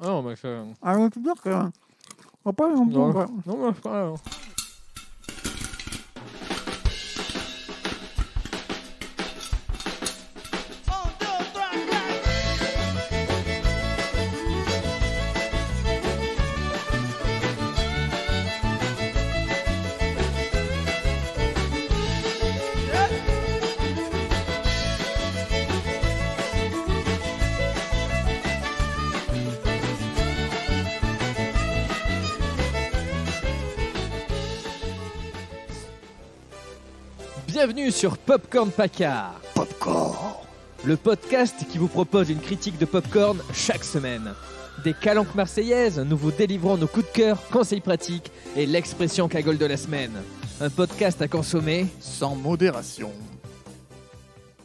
Oh, mas é... Aí eu ik. bloqueio. Papai een bloqueia. nog een sur Popcorn Paca. Popcorn. Le podcast qui vous propose une critique de popcorn chaque semaine. Des calanques marseillaises, nous vous délivrons nos coups de cœur, conseils pratiques et l'expression cagole de la semaine. Un podcast à consommer sans modération.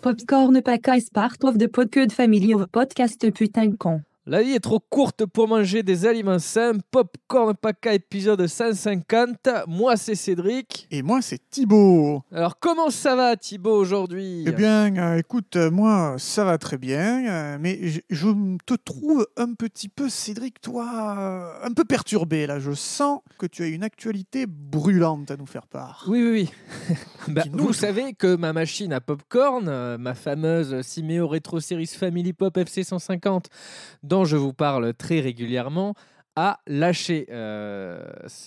Popcorn Paca is part de de Podcast Family Podcast Putain Con. La vie est trop courte pour manger des aliments sains. Popcorn Paca épisode 150. Moi c'est Cédric. Et moi c'est Thibaut. Alors comment ça va Thibaut aujourd'hui Eh bien euh, écoute, euh, moi ça va très bien, euh, mais je, te trouve un petit peu Cédric, toi, un peu perturbé là. Je sens que tu as une actualité brûlante à nous faire part. Oui, oui, oui. Bah, vous savez que ma machine à popcorn, ma fameuse Siméo Retro Series Family Pop FC 150, dont je vous parle très régulièrement, à lâcher euh,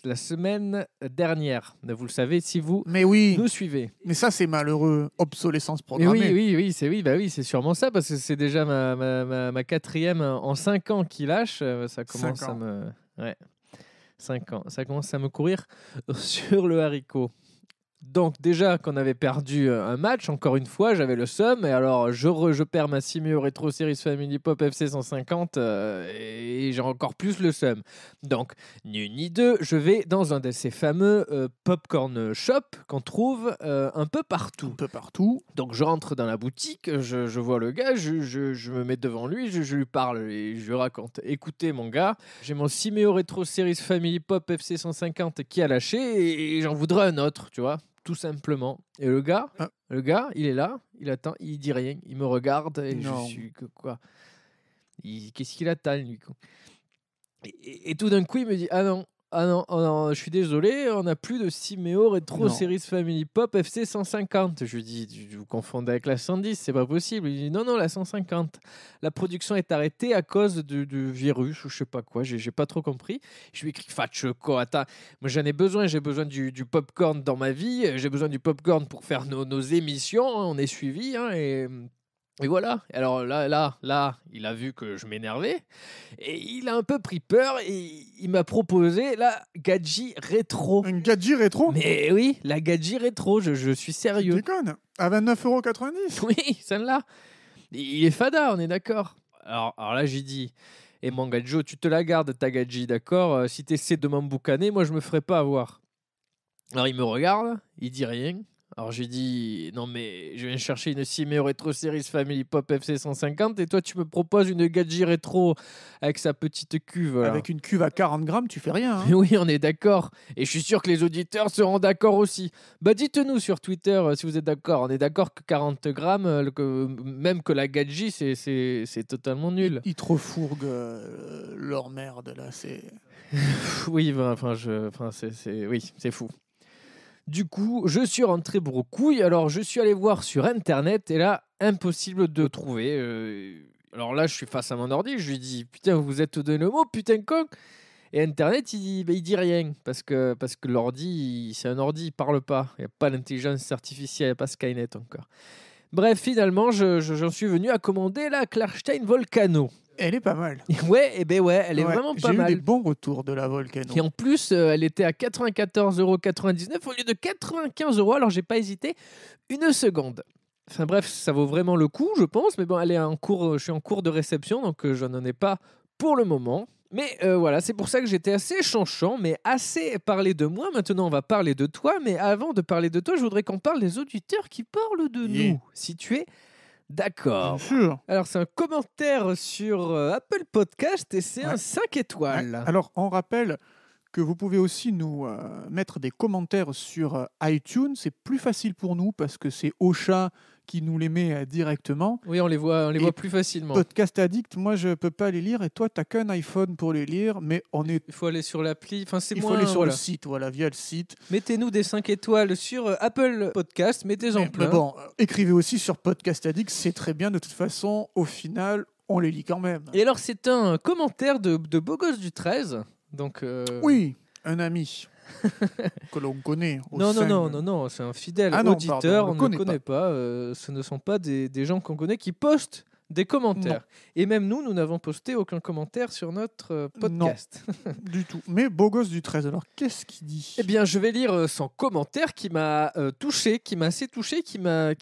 la semaine dernière. Vous le savez si vous nous suivez. Mais ça, c'est malheureux. Obsolescence programmée. oui, oui, oui, c'est oui, bah oui, c'est sûrement ça parce que c'est déjà ma, quatrième en cinq ans qui lâche. Euh, ça commence à me, cinq ans. Ça commence à me courir sur le haricot. Donc déjà qu'on avait perdu euh, un match, encore une fois, j'avais le seum. Et alors je, je perds ma simio Retro Series Family Pop FC 150 euh, et j'ai encore plus le seum. Donc ni une ni deux, je vais dans un de ces fameux euh, popcorn shops qu'on trouve un peu partout. Un peu partout. Donc je rentre dans la boutique, je, vois le gars, je, me mets devant lui, je, lui parle et je lui raconte. Écoutez mon gars, j'ai mon simio Retro Series Family Pop FC 150 qui a lâché et j'en voudrais un autre, tu vois tout simplement. Et le gars, ah. le gars, il est là, il attend, il dit rien, il me regarde et je suis quoi Qu'est-ce qu'il attend lui et, et, tout d'un coup, il me dit ah non, ah oh non, je suis désolé, on n'a plus de Siméo Retro Series Family Pop FC 150. Je lui dis, vous confondez avec la 110, c'est pas possible. Il dit, non, non, la 150. La production est arrêtée à cause du, virus ou je sais pas quoi, j'ai pas trop compris. Je lui écris, quoi, attends, moi j'en ai besoin, j'ai besoin du, popcorn dans ma vie, j'ai besoin du popcorn pour faire nos, émissions, hein, on est suivi, hein, et et voilà, alors là, là, là, il a vu que je m'énervais, et il a un peu pris peur, et il m'a proposé la Gadji Rétro. Une Gadji Rétro Mais oui, la Gadji Rétro, je, suis sérieux. Tu déconnes À 29,90€ Oui, celle-là. Il est fada, on est d'accord. Alors, alors là, j'ai dit, et eh, mon gadjo, tu te la gardes, ta Gadji, d'accord euh, Si t'essaies de m'emboucaner, moi, je me ferai pas avoir. Alors, il me regarde, il dit rien, alors j'ai dit, non mais je viens chercher une siméo Retro Series Family Pop FC 150 et toi tu me proposes une Gadji Retro avec sa petite cuve. Avec une cuve à 40 grammes, tu fais rien. Hein. oui, on est d'accord. Et je suis sûr que les auditeurs seront d'accord aussi. Bah dites-nous sur Twitter euh, si vous êtes d'accord. On est d'accord que 40 grammes, euh, même que la Gadji, c'est- totalement nul. Ils te refourguent euh, leur merde là, c'est. oui, bah, enfin, je, enfin, c'est- c'est oui, c'est fou. Du coup, je suis rentré couilles, Alors, je suis allé voir sur Internet et là, impossible de trouver. Euh, alors là, je suis face à mon ordi. Je lui dis Putain, vous êtes au le mot, putain, con. Et Internet, il dit, bah, il dit rien parce que, parce que l'ordi, c'est un ordi, il parle pas. Il n'y a pas d'intelligence artificielle, il a pas Skynet encore. Bref, finalement, j'en suis venu à commander la Klarstein Volcano. Elle est pas mal. ouais, et eh ben ouais, elle est vraiment pas mal. J'ai eu des bons retours de la Volcano. Et en plus, euh, elle était à 94,99€ au lieu de 95 euros. alors j'ai pas hésité une seconde. Enfin bref, ça vaut vraiment le coup, je pense, mais bon, elle est en cours, je suis en cours de réception, donc euh, je n'en ai pas pour le moment. Mais euh, voilà, c'est pour ça que j'étais assez chanchant, mais assez parlé de moi. Maintenant, on va parler de toi. Mais avant de parler de toi, je voudrais qu'on parle des auditeurs qui parlent de nous. Si tu es D'accord. Alors, c'est un commentaire sur euh, Apple Podcast et c'est un 5 étoiles. Alors, en rappel, que vous pouvez aussi nous euh, mettre des commentaires sur euh, iTunes. C'est plus facile pour nous parce que c'est Ocha qui nous les met euh, directement. Oui, on les voit, on les voit plus facilement. Podcast Addict, moi je peux pas les lire et toi tu n'as qu'un iPhone pour les lire, mais on est. Il faut aller sur l'appli, enfin c'est Il faut aller sur le site, voilà, via le site. Mettez-nous des 5 étoiles sur Apple Podcast, mettez-en plein. bon, écrivez aussi sur Podcast Addict, c'est très bien de toute façon. Au final, on les lit quand même. Et alors c'est un commentaire de, de Bogos du 13 donc, euh, Oui, un ami que l'on connaît. non, non, non, non, non, c'est un fidèle ah auditeur, on, ne connaît, pas. Euh, ce ne sont pas des, gens qu'on connaît qui postent des commentaires. Et même nous, nous n'avons posté aucun commentaire sur notre euh, podcast. du tout. Mais Beau Gosse du 13, alors qu'est-ce qu'il dit Eh bien, je vais lire son commentaire qui m'a touché, qui m'a assez touché, qui m'a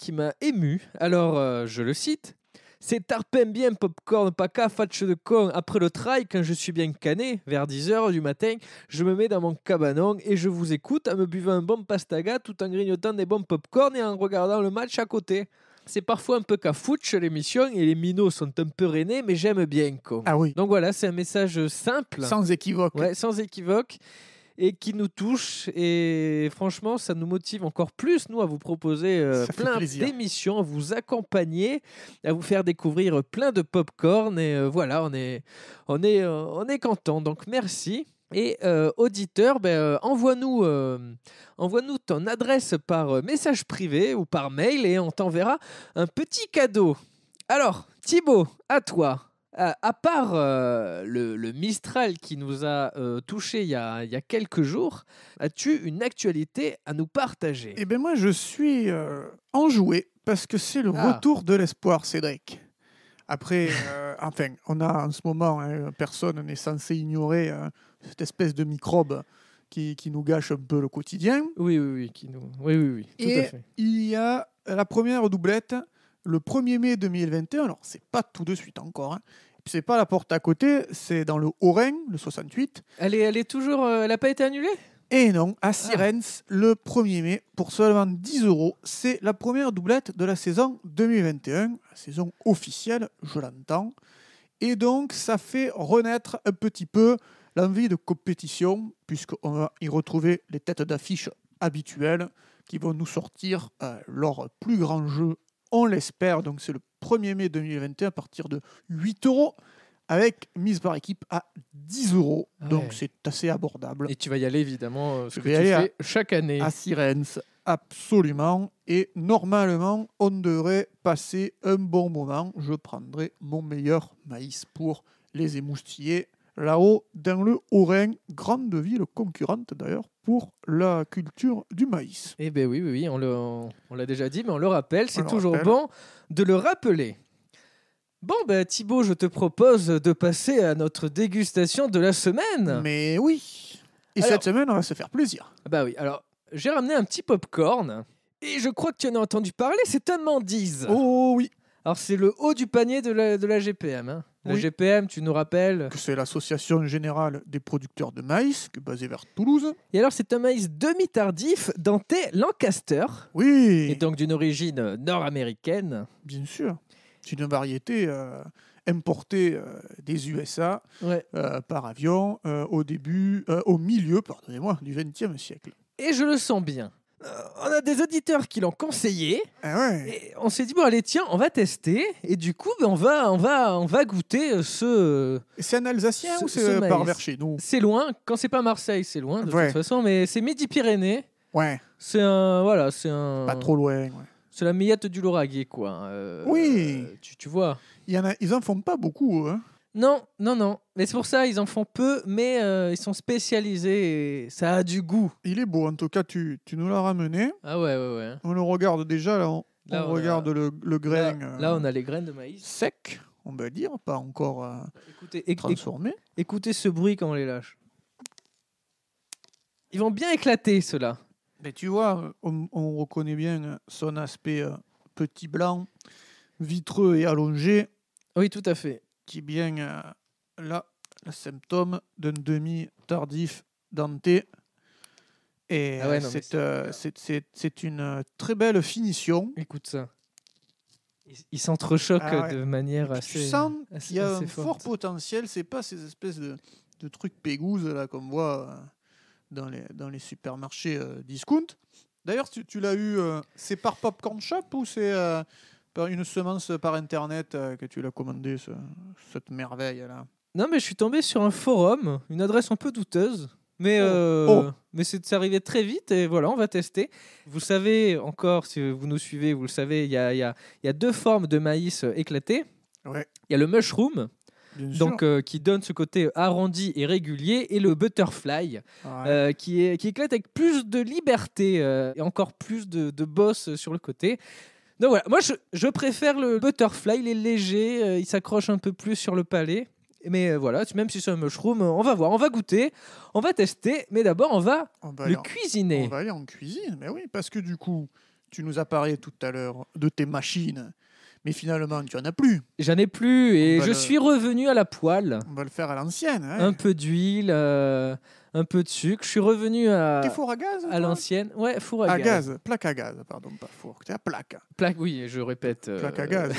ému. Alors, je le cite. C'est tarpin bien, popcorn, paca, fatch de con. Après le trail, quand je suis bien cané, vers 10h du matin, je me mets dans mon cabanon et je vous écoute en me buvant un bon pastaga tout en grignotant des bons popcorn et en regardant le match à côté. C'est parfois un peu cafouche l'émission et les minots sont un peu rainés, mais j'aime bien. con. Ah oui. Donc voilà, c'est un message simple. Sans équivoque. Ouais, sans équivoque et qui nous touche. Et franchement, ça nous motive encore plus, nous, à vous proposer euh, plein d'émissions, à vous accompagner, à vous faire découvrir plein de pop-corn. Et euh, voilà, on est, on est, euh, on est content. Donc, merci. Et auditeurs auditeur, ben, envoie-nous ton adresse par message privé ou par mail et on t'enverra un petit cadeau. Alors, Thibaut, à toi. Euh, à part euh, le, Mistral qui nous a touché touchés il y a, quelques jours, as-tu une actualité à nous partager Eh bien moi je suis euh, enjoué parce que c'est le ah. retour de l'espoir, Cédric. Après, enfin, on a en ce moment, hein, personne n'est censé ignorer cette espèce de microbe qui, qui, nous gâche un peu le quotidien. Oui, oui, oui, qui nous... oui, oui, oui tout Et à fait. il y a la première doublette le 1er mai 2021, alors c'est pas tout de suite encore, hein, c'est pas la porte à côté, c'est dans le Haut-Rhin, le 68. Elle est, elle est toujours. Euh, elle n'a pas été annulée Et non, à ah. Sirens, le 1er mai, pour seulement 10 euros. C'est la première doublette de la saison 2021, la saison officielle, je l'entends. Et donc, ça fait renaître un petit peu l'envie de compétition, puisqu'on va y retrouver les têtes d'affiche habituelles qui vont nous sortir euh, leur plus grand jeu on l'espère. Donc c'est le 1er mai 2021 à partir de 8 euros avec mise par équipe à 10 euros. Donc c'est assez abordable. Et tu vas y aller évidemment, euh, ce que tu fais chaque année. À Sirens, absolument. Et normalement, on devrait passer un bon moment. Je prendrai mon meilleur maïs pour les émoustiller là-haut dans le Haut-Rhin, grande ville concurrente d'ailleurs pour la culture du maïs. Eh bien oui, oui, oui on, l'a déjà dit, mais on le rappelle, c'est toujours bon de le rappeler. Bon, ben Thibaut, je te propose de passer à notre dégustation de la semaine. Mais oui. Et cette semaine, on va se faire plaisir. Ah bah oui, alors j'ai ramené un petit pop-corn. Et je crois que tu en as entendu parler, c'est un Mandise. Oh oui, alors, c'est le haut du panier de la, GPM. La GPM, hein. tu nous rappelles que C'est l'Association Générale des Producteurs de Maïs, basée vers Toulouse. Et alors, c'est un maïs demi-tardif denté Lancaster. Oui Et donc d'une origine nord-américaine. Bien sûr. C'est une variété euh, importée euh, des USA euh, par avion au début, au milieu, pardonnez du XXe siècle. Et je le sens bien. Euh, on a des auditeurs qui l'ont conseillé. Ah et on s'est dit bon allez tiens, on va tester et du coup ben, on va on va on va goûter euh, ce. C'est un Alsacien ou c'est ce par C'est loin. Quand c'est pas Marseille, c'est loin de toute façon. Mais c'est Midi Pyrénées. Ouais. C'est un voilà, c'est Pas trop loin. C'est la miette du Lauragais, quoi. Hein, euh, oui. tu, vois. y en ils en font pas beaucoup. Hein. Non, non, non. Mais c'est pour ça, ils en font peu, mais euh, ils sont spécialisés et ça a du goût. Il est beau, en tout cas, tu, nous l'as ramené. Ah ouais, ouais, ouais. On le regarde déjà, là, on, regarde le, grain. Là, euh, on a les graines de maïs. Sec, on va dire, pas encore euh, écoutez, Écoutez ce bruit quand on les lâche. Ils vont bien éclater, ceux-là. Mais tu vois, on, reconnaît bien son aspect petit blanc, vitreux et allongé. Oui, tout à fait qui bien euh, là, le symptôme d'un demi tardif denté. Et ah euh, euh, c'est c'est une très belle finition. Écoute ça. il s'entrechoque ah de manière assez. Tu sens y a un fort potentiel. C'est pas ces espèces de, de trucs pégouses là qu'on voit dans les, dans les supermarchés discount. D'ailleurs, tu, tu l'as eu. c'est par Popcorn Shop ou c'est une semence par internet euh, que tu l'as commandée, cette merveille là. Non, mais je suis tombé sur un forum, une adresse un peu douteuse. Mais, oh. euh, oh. mais c'est arrivé très vite et voilà, on va tester. Vous savez encore, si vous nous suivez, vous le savez, il y a, y a- deux formes de maïs éclatés. Il y a le mushroom, donc, euh, qui donne ce côté arrondi et régulier, et le butterfly, euh, qui, est, qui éclate avec plus de liberté et encore plus de, de boss sur le côté moi je, préfère le butterfly, il est léger, euh, il s'accroche un peu plus sur le palais. Mais euh, voilà, même si c'est un mushroom, euh, on va voir, on va goûter, on va tester, mais d'abord on va le cuisiner. On va aller en cuisine, mais oui, parce que du coup, tu nous as parlé tout à l'heure de tes machines, mais finalement tu en as plus. J'en ai plus, et je suis revenu à la poêle. On va le faire à l'ancienne. Hein. Un peu d'huile un peu de sucre. Je suis revenu à. four à gaz À l'ancienne. Ouais, four à, gaz. Plaque à gaz, pardon, pas four. T'es à plaque. Plaque, oui, je répète. Euh, plaque à gaz.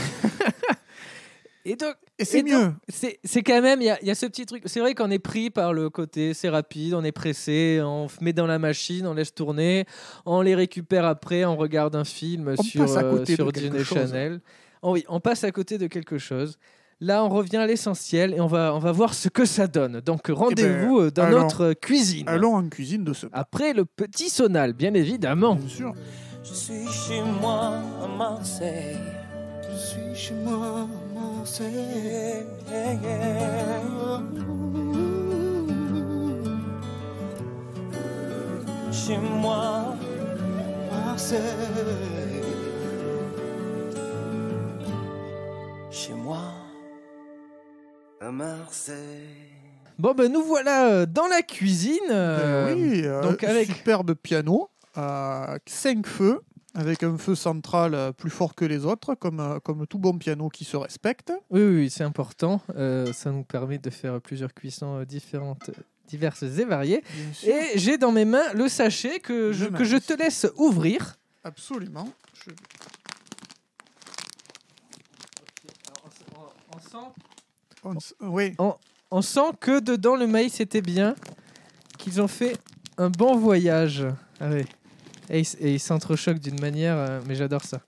et donc. Et c'est mieux. C'est quand même, il y, a ce petit truc. C'est vrai qu'on est pris par le côté, c'est rapide, on est pressé, on met dans la machine, on laisse tourner, on les récupère après, on regarde un film sur, euh, sur Disney Channel. oui, on passe à côté de quelque chose. Là, on revient à l'essentiel et on va, on va voir ce que ça donne. Donc, eh rendez-vous ben, euh, dans notre cuisine. Allons en cuisine de ce pas. Après le petit sonal, bien évidemment. Bien sûr. Je suis chez moi à Marseille. Je suis chez moi à Marseille. Chez moi, Marseille. Chez moi à Marseille. Bon, ben nous voilà euh, dans la cuisine. Ben euh, oui, euh, donc avec superbe piano à 5 feux, avec un feu central plus fort que les autres, comme, comme tout bon piano qui se respecte. Oui, oui, c'est important. ça nous permet de faire plusieurs cuissons différentes diverses et variées. Et j'ai dans mes mains le sachet que je, je te laisse ouvrir. Absolument. on sent on, sent que dedans le maïs c'était bien, qu'ils ont fait un bon voyage. Et, ils s'entrechoquent d'une manière, euh, mais j'adore ça.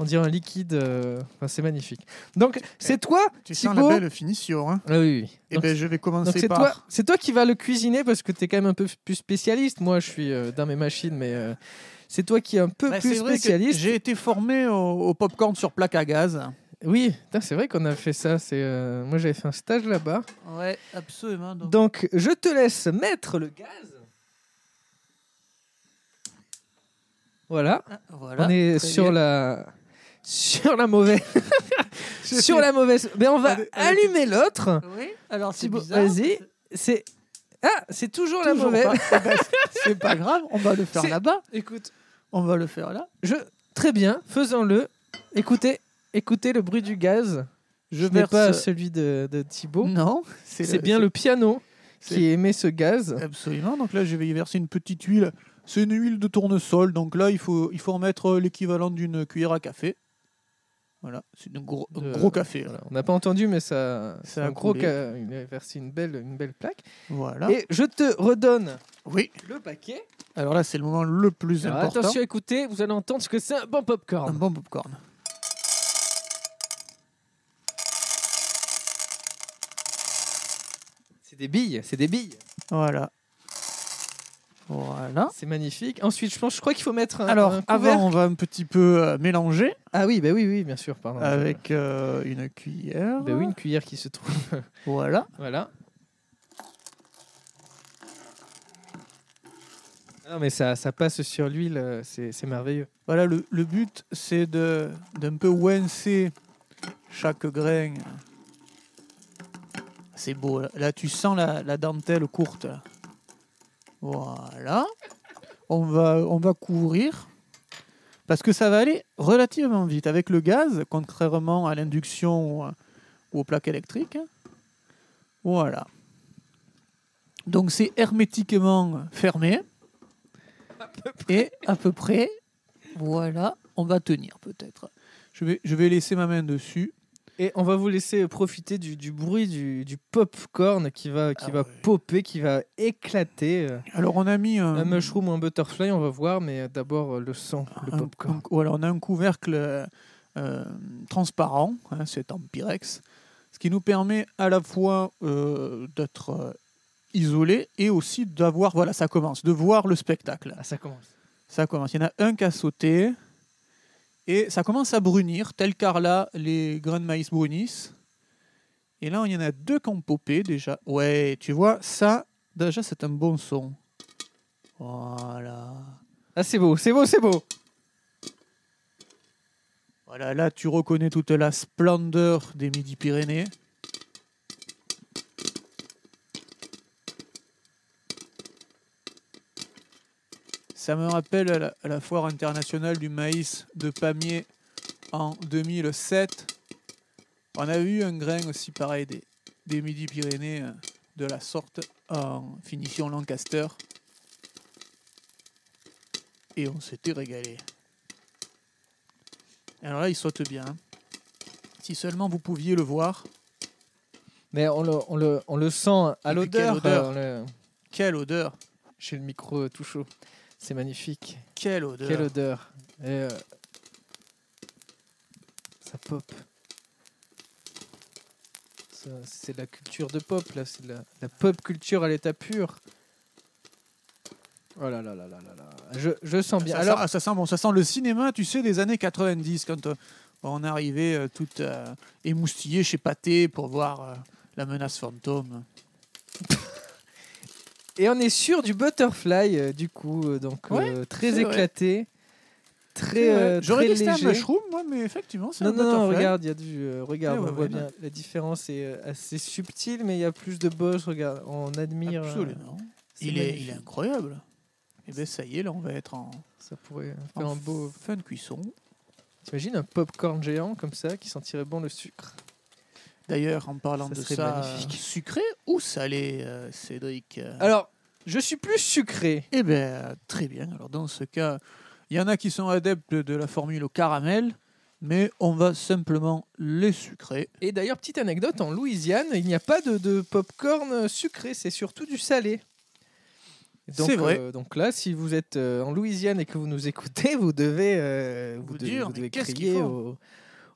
On dirait un liquide, euh, c'est magnifique. Donc c'est eh, toi, tu sens la belle finition. Hein. Ah oui. oui. Eh ben, je vais commencer c'est Toi, c'est toi qui vas le cuisiner parce que tu es quand même un peu plus spécialiste. Moi je suis euh, dans mes machines, mais c'est toi qui es un peu ben, plus spécialiste. J'ai été formé au, au popcorn sur plaque à gaz. Oui, c'est vrai qu'on a fait ça. C'est euh, Moi, j'avais fait un stage là-bas. Ouais, absolument. Donc. je te laisse mettre le gaz. Voilà. Ah, on est sur la sur la mauvaise sur la mauvaise. Mais on va allumer l'autre. Oui. Alors c'est bizarre. Vas-y. C'est ah, c'est toujours, la mauvaise. Eh ben, c'est pas grave, on va le faire là-bas. Écoute, on va le faire là. Je très bien, faisons-le. Écoutez. Écoutez le bruit du gaz. Je ne vais pas celui de, Thibaut. Non, c'est, bien le piano qui émet ce gaz. Absolument. Donc là, je vais y verser une petite huile. C'est une huile de tournesol. Donc là, il faut, il faut en mettre euh, l'équivalent d'une cuillère à café. Voilà, c'est un gros, café. On n'a pas entendu, mais ça, ça a un gros Il a versé une belle, une belle plaque. Voilà. Et je te redonne oui. le paquet. Alors là, c'est le moment le plus important. Attention, écoutez, vous allez entendre ce que c'est un bon popcorn. Un bon pop-corn. C'est des billes, c'est des billes. Voilà. Voilà. C'est magnifique. Ensuite, je pense, je crois qu'il faut mettre un. Alors, avant, on va un petit peu euh, mélanger. Ah oui, bah oui, oui, bien sûr, pardon. Avec euh, une cuillère. Bah oui, une cuillère qui se trouve. voilà. Voilà. Ah non, mais ça, passe sur l'huile, c'est merveilleux. Voilà, le, le but, c'est d'un peu wincer chaque grain c'est beau. Là. tu sens la, dentelle courte. Voilà. On va, on va couvrir. Parce que ça va aller relativement vite. Avec le gaz, contrairement à l'induction ou, euh, aux plaques électriques. Hein. Voilà. Donc c'est hermétiquement fermé. Et à peu près, voilà, on va tenir peut-être. Je vais, je vais laisser ma main dessus. Et on va vous laisser profiter du, bruit du, du popcorn qui va, qui ah va popper, qui va éclater. Alors on a mis un... mushroom ou un butterfly, on va voir, mais d'abord le son le popcorn. alors on a un couvercle euh, transparent, hein, c'est en pyrex, ce qui nous permet à la fois euh, d'être euh, isolé et aussi d'avoir, voilà, ça commence, de voir le spectacle. Ah, ça commence. Ça commence. Il y en a un qui a sauté. Et ça commence à brunir, tel car là, les grains de maïs brunissent. Et là, il y en a deux qui ont popé déjà. Ouais, tu vois, ça, déjà, c'est un bon son. Voilà. Ah, c'est beau, c'est beau, c'est beau. Voilà, là, tu reconnais toute la splendeur des Midi-Pyrénées. Ça me rappelle la, foire internationale du maïs de Pamiers en 2007. On a eu un grain aussi pareil des, Midi-Pyrénées euh, de la sorte en finition Lancaster. Et on s'était régalé. Alors là, il saute bien. Hein. Si seulement vous pouviez le voir. Mais on le, on le, sent à l'odeur. Euh, quelle odeur, J'ai Chez le micro euh, tout chaud. C'est magnifique. Quelle odeur. Quelle odeur. Euh, ça pop. C'est de la culture de pop, là. C'est la, pop culture à l'état pur. Oh là là là là là Je, sens bien. Alors, ça sent bon, ça sent le cinéma, tu sais, des années 90, quand euh, on arrivait arrivé euh, tout émoustillé chez Pâté pour voir la menace fantôme. Et on est sûr du butterfly, euh, du coup, euh, donc euh, très éclaté. Très, J'aurais dit c'était un mushroom, moi, mais effectivement, c'est un non, butterfly. Non, regarde, il y a du. regarde, on voit bien. La différence est assez subtile, mais il y a plus de boss. Regarde, on admire. Absolument. il, est, il, est, incroyable. Et eh bien, ça y est, là, on va être en. Ça pourrait faire un beau. Fin de cuisson. T'imagines un popcorn géant comme ça qui sentirait bon le sucre D'ailleurs, en parlant de ça, euh, sucré ou salé, euh, Cédric euh Alors, je suis plus sucré. Eh bien, très bien. Alors, dans ce cas, il y en a qui sont adeptes de la formule au caramel, mais on va simplement les sucrer. Et d'ailleurs, petite anecdote, en Louisiane, il n'y a pas de, pop-corn sucré, c'est surtout du salé. C'est vrai. donc là, si vous êtes en Louisiane et que vous nous écoutez, vous devez, vous, dire, au,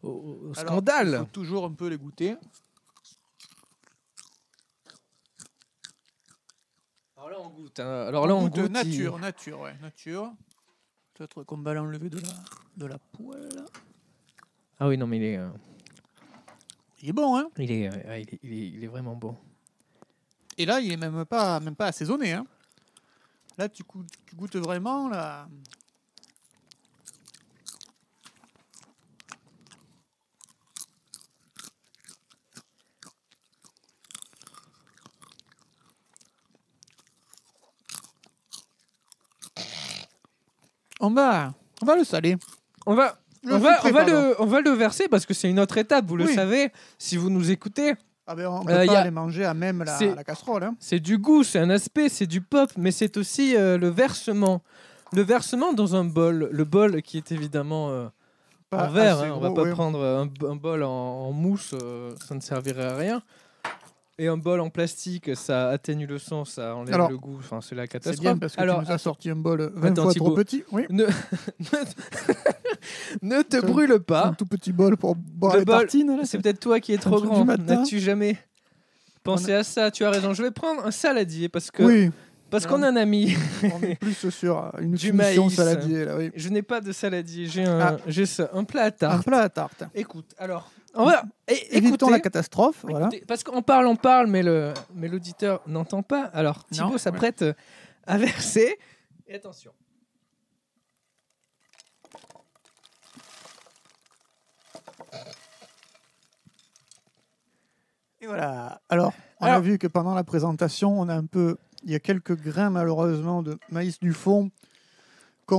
au, scandale. faut toujours un peu les goûter. Alors là, on goûte. Hein. Alors là, on, goûte. nature, nature, ouais, nature. Peut-être qu'on va l'enlever de la, de la poêle. Ah oui, non, mais il est. Euh, il est bon, hein euh, ah, il est, il, est, il est, vraiment bon. Et là, il est même pas, même pas assaisonné. Hein. là, tu, tu goûtes vraiment la, On va, on va le saler. On va, on, va, le, verser parce que c'est une autre étape, vous le savez, si vous nous écoutez. Ah ben, euh, manger à même la, la casserole. Hein. C'est du goût, c'est un aspect, c'est du pop, mais c'est aussi euh, le versement. Le versement dans un bol, le bol qui est évidemment euh, en verre, hein, on va pas prendre un, bol en, mousse, ça ne servirait à rien. Et un bol en plastique, ça atténue le sang, ça enlève le goût. Enfin, c'est la catastrophe. Bien parce que Alors, tu nous as sorti un bol 20 fois trop petit. Ne... te brûle pas. Un tout petit bol pour boire les bol, C'est peut-être toi qui es trop grand. N'as-tu jamais pensé à ça Tu as raison. Je vais prendre un saladier parce que. Parce qu'on a un ami. On est plus sur une du saladier. Je n'ai pas de saladier. J'ai un, ah. un plat à tarte. Un plat à tarte. Écoute, alors, Écoutons ah, la catastrophe. parce qu'on parle, on parle, mais le mais l'auditeur n'entend pas. Alors Thibaut s'apprête euh, à verser. Et attention. Et voilà. Alors, on a vu que pendant la présentation, on a un peu. Il y a quelques grains, malheureusement, de maïs du fond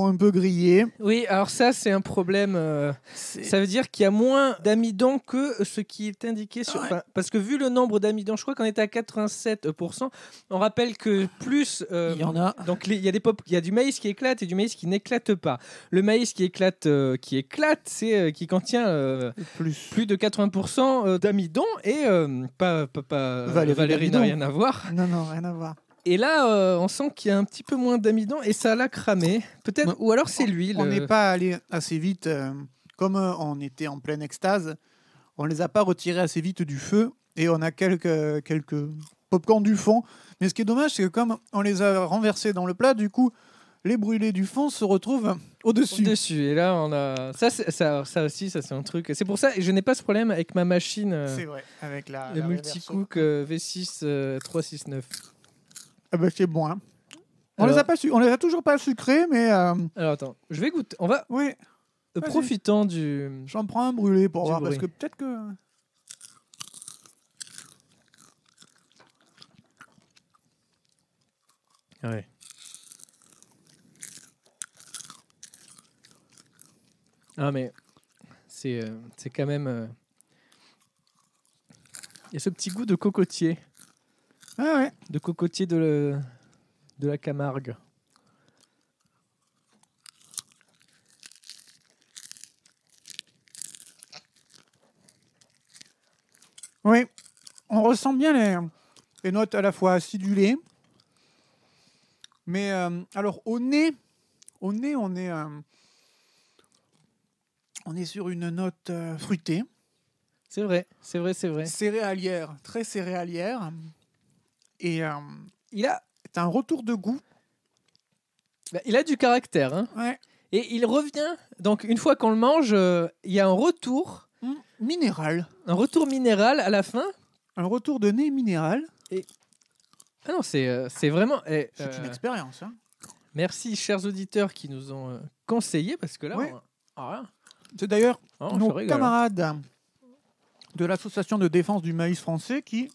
un peu grillé. Oui, alors ça, c'est un problème. Euh, ça veut dire qu'il y a moins d'amidon que ce qui est indiqué sur. parce que vu le nombre d'amidon, je crois qu'on est à 87%. On rappelle que plus. Euh, il y en a. donc il y a des pop- il y a du maïs qui éclate et du maïs qui n'éclate pas. Le maïs qui éclate, euh, qui éclate, c'est qui contient Plus. de 80% d'amidon et pas, pas, Valérie n'a rien à voir. Non, non, rien à voir. Et là, euh, on sent qu'il y a un petit peu moins d'amidon et ça l'a cramé. Peut-être, ou alors c'est l'huile. On n'est pas allé assez vite. Euh, comme euh, on était en pleine extase, on les a pas retirés assez vite du feu et on a quelques, quelques popcorn du fond. Mais ce qui est dommage, c'est que comme on les a renversés dans le plat, du coup, les brûlés du fond se retrouvent au-dessus. Au-dessus. Et là, on a. Ça, ça, ça aussi, ça, c'est un truc. C'est pour ça que je n'ai pas ce problème avec ma machine. c'est vrai, avec la. Le multicook V6 369. Ah ben, c'est bon. hein. On les a pas on les a toujours pas sucrés, mais euh, Alors attends, je vais goûter. On va oui, euh, profitant du. j'en prends un brûlé pour voir parce que peut-être que. Ah mais c'est euh, quand même. Il y a ce petit goût de cocotier. Ah de cocotier de, la Camargue. Oui, on ressent bien les, notes à la fois acidulées, mais euh, alors au nez, au nez, on est, euh, sur une note euh, fruitée. C'est vrai, c'est vrai, c'est vrai. Céréalière, très céréalière. Et euh, il a un retour de goût. Bah, il a du caractère. Hein. Et il revient. Donc, une fois qu'on le mange, euh, il y a un retour. Hmm. minéral. Un retour minéral à la fin. Un retour de nez minéral. Et... Ah non, c'est euh, vraiment. Eh, c'est une expérience. Hein. Merci, chers auditeurs qui nous ont conseillé, parce que là, ah, c'est d'ailleurs oh, nos hein. camarades de l'association de défense du maïs français qui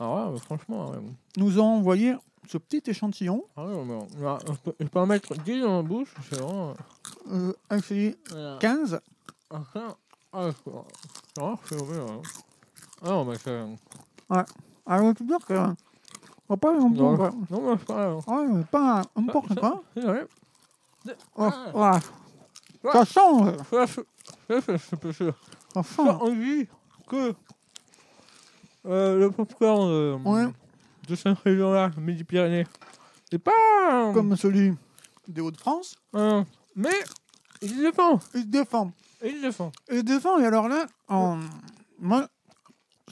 ah ouais, franchement. Nous ont envoyé ce petit échantillon. Ah ouais, mais bah, on en mettre 10 dans la bouche, c'est vraiment. Euh, un 15. Ah, ah, c'est c'est hein. Ah ouais, mais c'est. Ouais. veux ah, dire que. Hein. On pas les Non, non, mais c'est pas. Ah, ouais, mais pas ah, quoi. C'est vrai. Oh, oh, ça sent, Ça, envie que euh, le popcorn euh, de cette région-là, Midi-Pyrénées, c'est pas. Comme celui des Hauts-de-France. Hein, mais il se défend. Il se défend. Il se défend. Il se défend. Et alors là, en... moi,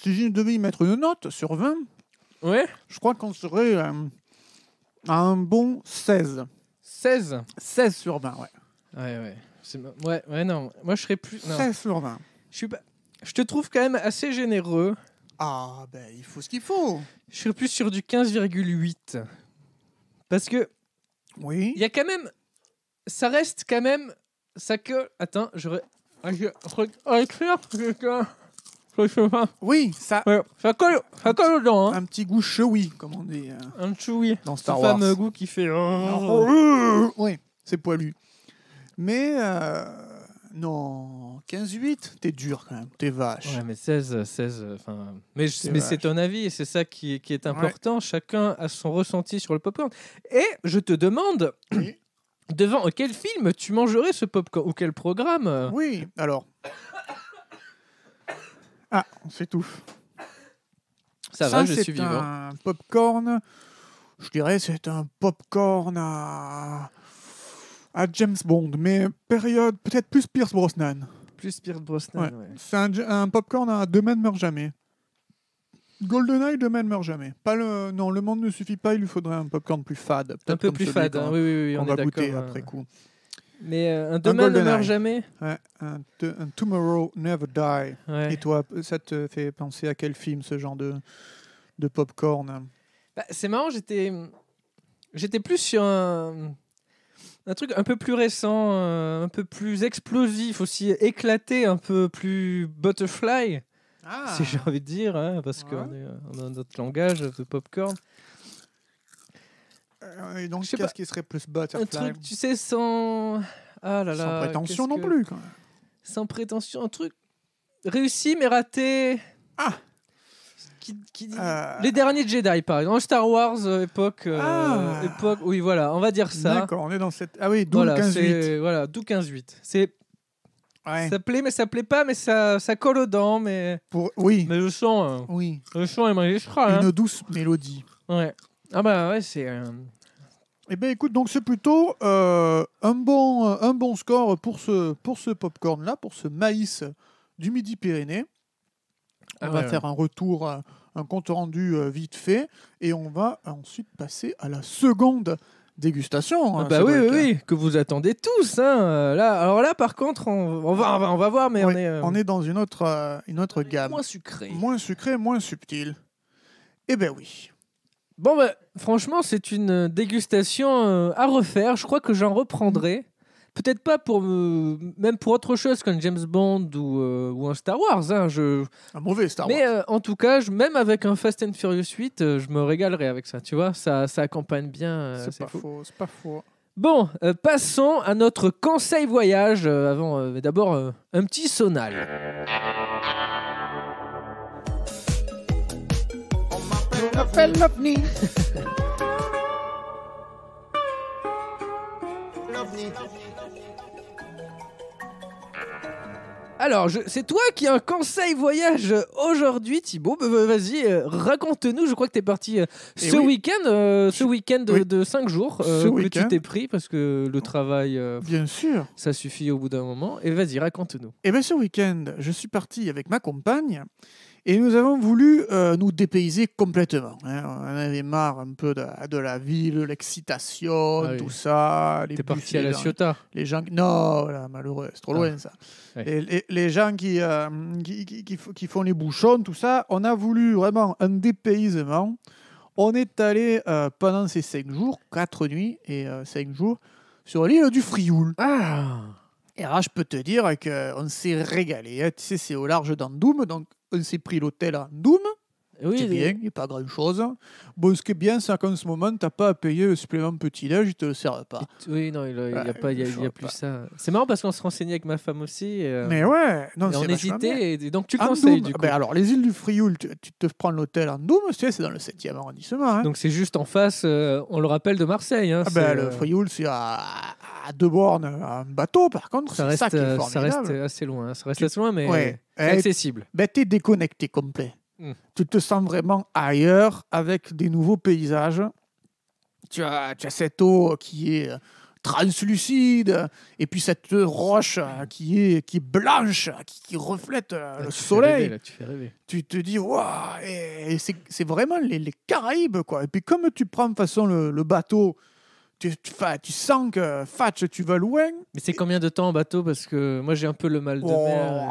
si je devais y mettre une note sur 20, ouais. je crois qu'on serait euh, à un bon 16. 16 16 sur 20, ouais. Ouais, ouais. Ouais, non. Moi, je serais plus. 16 sur 20. je te trouve quand même assez généreux. Ah, ben il faut ce qu'il faut. Je suis plus sur du 15,8. Parce que. Oui. Il y a quand même. Ça reste quand même. Ça que. Attends, je. Oui, ça. ça colle, ça colle dedans, Hein. Un petit goût chewy, comme on dit. Euh, un chewy. Dans Star Wars. Ce fameux goût qui fait. Oui, c'est poilu. Mais. Euh, non, 15-8, t'es dur quand même, t'es vache. Ouais, mais 16, 16, euh, enfin. Mais, c'est ton avis et c'est ça qui, est important. Chacun a son ressenti sur le popcorn. Et je te demande, devant quel film tu mangerais ce popcorn ou quel programme Oui, alors. Ah, on s'étouffe. Ça, ça, va, je suis vivant. Un popcorn, je dirais, c'est un popcorn à à James Bond, mais période peut-être plus Pierce Brosnan. Plus Pierce Brosnan, C'est un, popcorn à Demain ne meurt jamais. GoldenEye, Demain ne meurt jamais. Pas le, non, le monde ne suffit pas, il lui faudrait un popcorn plus fade. Un peu plus fade, hein. oui, oui, on, va goûter hein. après coup. Mais euh, un Demain ne meurt jamais un, Tomorrow Never Die. Et toi, ça te fait penser à quel film ce genre de, de popcorn bah, C'est marrant, j'étais j'étais plus sur un, un truc un peu plus récent, euh, un peu plus explosif, aussi éclaté, un peu plus butterfly, ah. si j'ai envie de dire, hein, parce que qu'on a notre langage de popcorn. Euh, et donc, qu'est-ce qui serait plus butterfly Un truc, tu sais, sans. Ah là là, sans prétention non plus, quand même. Sans prétention, un truc réussi mais raté. Ah euh. Les derniers Jedi, par exemple. Star Wars, euh, époque. Euh, ah. époque oui, voilà, on va dire ça. D'accord, on est dans cette. Ah oui, d'où 15-8. Voilà, d'où 15-8. C'est. Ça plaît, mais ça plaît pas, mais ça, ça colle aux dents. Mais... Pour... Oui. Mais le chant. Hein. Oui. Le chant est hein. Une douce mélodie. Ouais. Ah bah ouais, c'est. Eh bien, écoute, donc c'est plutôt un, bon, un bon score pour ce, pour ce popcorn-là, pour ce maïs du Midi-Pyrénées. On va faire un retour, euh, un compte rendu euh, vite fait, et on va ensuite passer à la seconde dégustation. Hein, ah bah oui, oui, que vous attendez tous. Hein, euh, là, alors là, par contre, on, va, voir, mais on, est, dans une autre, une autre gamme. Moins sucré. Moins sucré, moins subtil. Eh ben oui. Bon, bah, franchement, c'est une dégustation à refaire. Je crois que j'en reprendrai peut-être pas pour même pour autre chose qu'un James Bond ou, euh, un Star Wars. Hein, un mauvais Star Wars. Mais euh, en tout cas, je, même avec un Fast and Furious 8, euh, je me régalerai avec ça. Tu vois, ça, ça accompagne bien. c'est pas faux, c'est pas faux. Bon, passons à notre conseil voyage. avant, mais d'abord, un petit sonal. On m'appelle l'OVNI. l'OVNI. Alors, c'est toi qui as un conseil voyage aujourd'hui, Thibaut. Bah, bah, vas-y, euh, raconte-nous. Je crois que tu es parti euh, eh ce week-end, euh, ce week-end de, cinq 5 jours que tu t'es pris parce que le travail, bien sûr, ça suffit au bout d'un moment. Et vas-y, raconte-nous. Et eh bien, ce week-end, je suis parti avec ma compagne et nous avons voulu euh, nous dépayser complètement. Hein. On avait marre un peu de, la ville, l'excitation, ah tout ça. T'es parti à la Ciotat les gens... Non, voilà, malheureux, c'est trop ah. loin ça. les, gens qui, euh, qui, font les bouchons, tout ça, on a voulu vraiment un dépaysement. On est allé euh, pendant ces cinq jours, quatre nuits et cinq jours, sur l'île du Frioul. Ah et là, je peux te dire qu'on s'est régalé. Hein. Tu sais, c'est au large dans Doom, donc on s'est pris l'hôtel à Doom. Oui, bien, il n'y a pas grand-chose. Bon, ce qui est bien, c'est qu'en ce moment, tu n'as pas à payer le supplément petit-déj, ils te le servent pas. Oui, non, il n'y a, y a, plus ça. C'est marrant parce qu'on se renseignait avec ma femme aussi. Euh, mais ouais, non, et on hésitait, donc tu conseilles du ben coup. alors, les îles du Frioul, tu, te prends l'hôtel en Doum, tu c'est dans le 7e arrondissement. Hein. Donc c'est juste en face, euh, on le rappelle, de Marseille. Hein, ah ben, le euh, Frioul, c'est à, deux bornes, un bateau par contre, ça ça, qui est ça reste assez loin, hein. ça reste assez loin, mais accessible. Ben, t'es déconnecté complet. Tu te sens vraiment ailleurs avec des nouveaux paysages. Tu as, cette eau qui est euh, translucide, et puis cette roche euh, qui est, qui blanche, qui, reflète le soleil. tu, te dis, et, c'est vraiment les, Caraïbes, quoi. Et puis comme tu prends de façon le bateau tu, tu, sens que Fatch, tu vas loin. Mais c'est combien de temps en bateau Parce que moi, j'ai un peu le mal de oh, mer.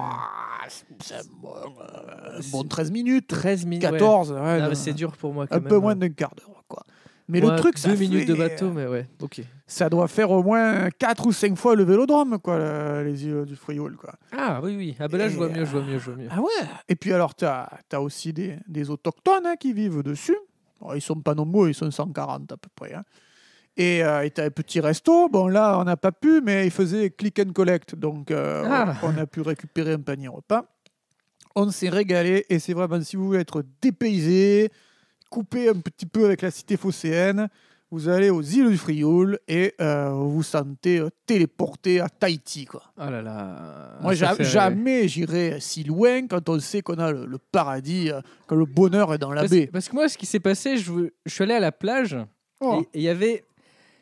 Euh. bon, 13 euh, minutes. 13 minutes. 14. Ouais. Ah, c'est dur pour moi. Quand un peu hein. moins d'un quart d'heure. quoi. Mais le truc, c'est. 2 minutes de bateau, euh, mais ouais, ok. Ça doit faire au moins 4 ou 5 fois le vélodrome, quoi, les îles du Frioul. Quoi. Ah oui, oui. Ah ben là, je vois mieux, je vois mieux, je vois mieux. Ah ouais Et puis alors, tu as, aussi des, des autochtones hein, qui vivent dessus. Ils ils sont pas nombreux, ils sont 140 à peu près. Hein. Et, euh, et un petit resto. Bon, là, on n'a pas pu, mais il faisait click and collect. Donc, euh, ah. on a pu récupérer un panier repas. On s'est régalé. Et c'est vraiment, si vous voulez être dépaysé, couper un petit peu avec la cité phocéenne, vous allez aux îles du Frioul et euh, vous vous sentez euh, téléporté à Tahiti. Quoi. Ah là là, Moi, jamais j'irai si loin quand on sait qu'on a le, paradis, quand le bonheur est dans la baie. Parce que moi, ce qui s'est passé, je, je, suis allé à la plage oh. et il y avait